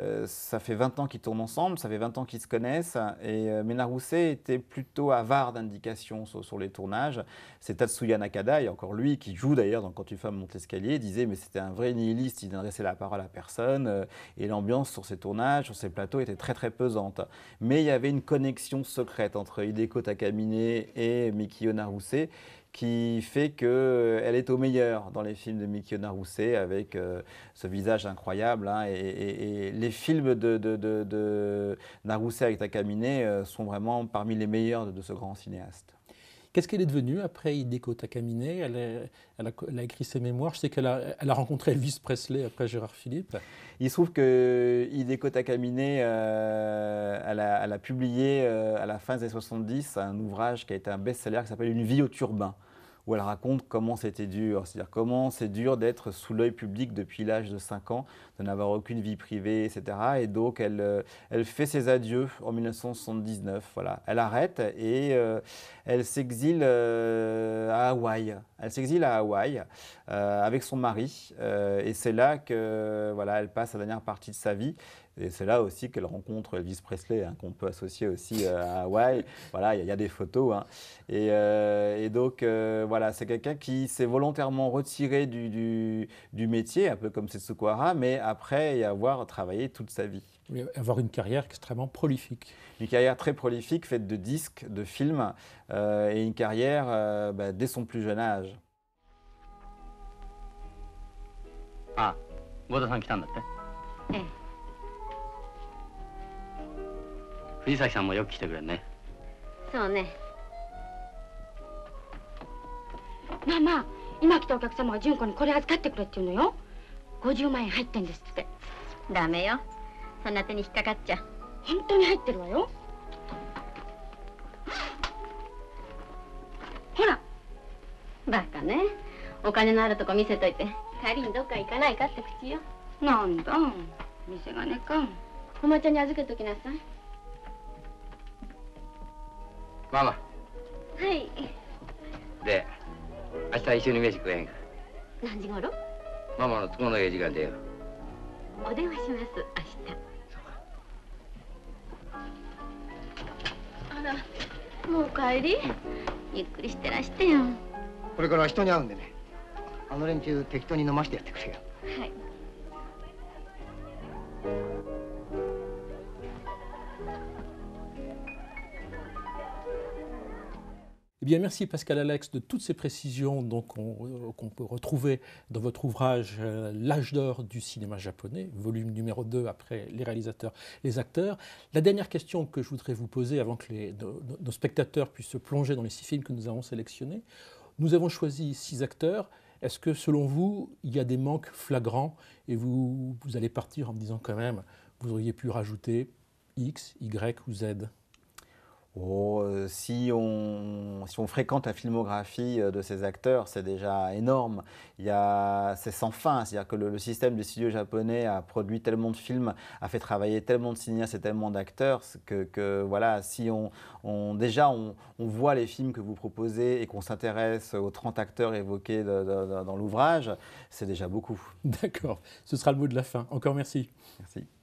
Euh, ça fait 20 ans qu'ils tournent ensemble, ça fait 20 ans qu'ils se connaissent. Et euh, était plutôt avare d'indications sur, les tournages. C'est Tatsuya Nakada, et encore lui, qui joue d'ailleurs dans Quand une femme monte l'escalier, disait Mais c'était un vrai nihiliste, il n'adressait la parole à personne. Euh, et l'ambiance sur ces tournages, sur ces plateaux, était très très pesante. Mais il y avait une connexion secrète entre Hideko Takamine et Mikio Naruse qui fait qu'elle euh, est au meilleur dans les films de Mikio Naruse avec euh, ce visage incroyable. Hein, et, les films de, de, de, de Narousset avec Takamine euh, sont vraiment parmi les meilleurs de ce grand cinéaste. Qu'est-ce qu'elle est devenue après Hideko Takamine elle, a, écrit ses mémoires. Je sais qu'elle a, rencontré Elvis Presley après Gérard Philippe. Il se trouve que Takamine, euh, elle, a, publié euh, à la fin des années 70 un ouvrage qui a été un best-seller qui s'appelle Une vie au turbin où elle raconte comment c'était dur, c'est-à-dire comment c'est dur d'être sous l'œil public depuis l'âge de 5 ans, de n'avoir aucune vie privée, etc. Et donc elle, euh, elle fait ses adieux en 1979, voilà. Elle arrête et euh, elle s'exile euh, à Hawaï. Elle s'exile à Hawaï avec son mari et c'est là que voilà, elle passe la dernière partie de sa vie. Et c'est là aussi qu'elle rencontre Elvis Presley, hein, qu'on peut associer aussi euh, à Hawaï. voilà, il y, a des photos. Hein. Euh, et, donc, euh, voilà, c'est quelqu'un qui s'est volontairement retiré du, métier, un peu comme Setsukuara, mais après y avoir travaillé toute sa vie. avoir une carrière extrêmement prolifique. Une carrière très prolifique, faite de disques, de films, et une carrière bah, dès son plus jeune âge. Ah, 藤崎さんもよく来てくれねそうねママ今来たお客様が純子にこれ預かってくれって言うのよ50万円入ってんですってダメよそんな手に引っかかっちゃ本当に入ってるわよほらバカねお金のあるとこ見せといて帰りにどっか行かないかって口よなんだせ金かおまちゃんに預けときなさいママはいで明日一緒に飯食えへんか何時頃ママの都合のいい時間だよお電話します明日あらもう帰り、うん、ゆっくりしてらしてよこれから人に会うんでねあの連中適当に飲ましてやってくれよはい Eh merci Pascal Alex de toutes ces précisions euh, qu'on peut retrouver dans votre ouvrage euh, L'âge d'or du cinéma japonais, volume numéro 2 après les réalisateurs, les acteurs. La dernière question que je voudrais vous poser avant que nos, spectateurs puissent se plonger dans les six films que nous avons sélectionnés. Nous avons choisi six acteurs. Est-ce que selon vous, il y a des manques flagrants et vous, vous allez partir en me disant quand même, vous auriez pu rajouter X, Y ou Z Oh, euh, si, on, si on fréquente la filmographie euh, de ces acteurs, c'est déjà énorme. C'est sans fin. C'est-à-dire que le, système des studios japonais a produit tellement de films, a fait travailler tellement de cinéastes et tellement d'acteurs que, voilà, si on, déjà on, voit les films que vous proposez et qu'on s'intéresse aux 30 acteurs évoqués dans l'ouvrage, c'est déjà beaucoup. D'accord. Ce sera le mot de la fin. Encore merci. Merci.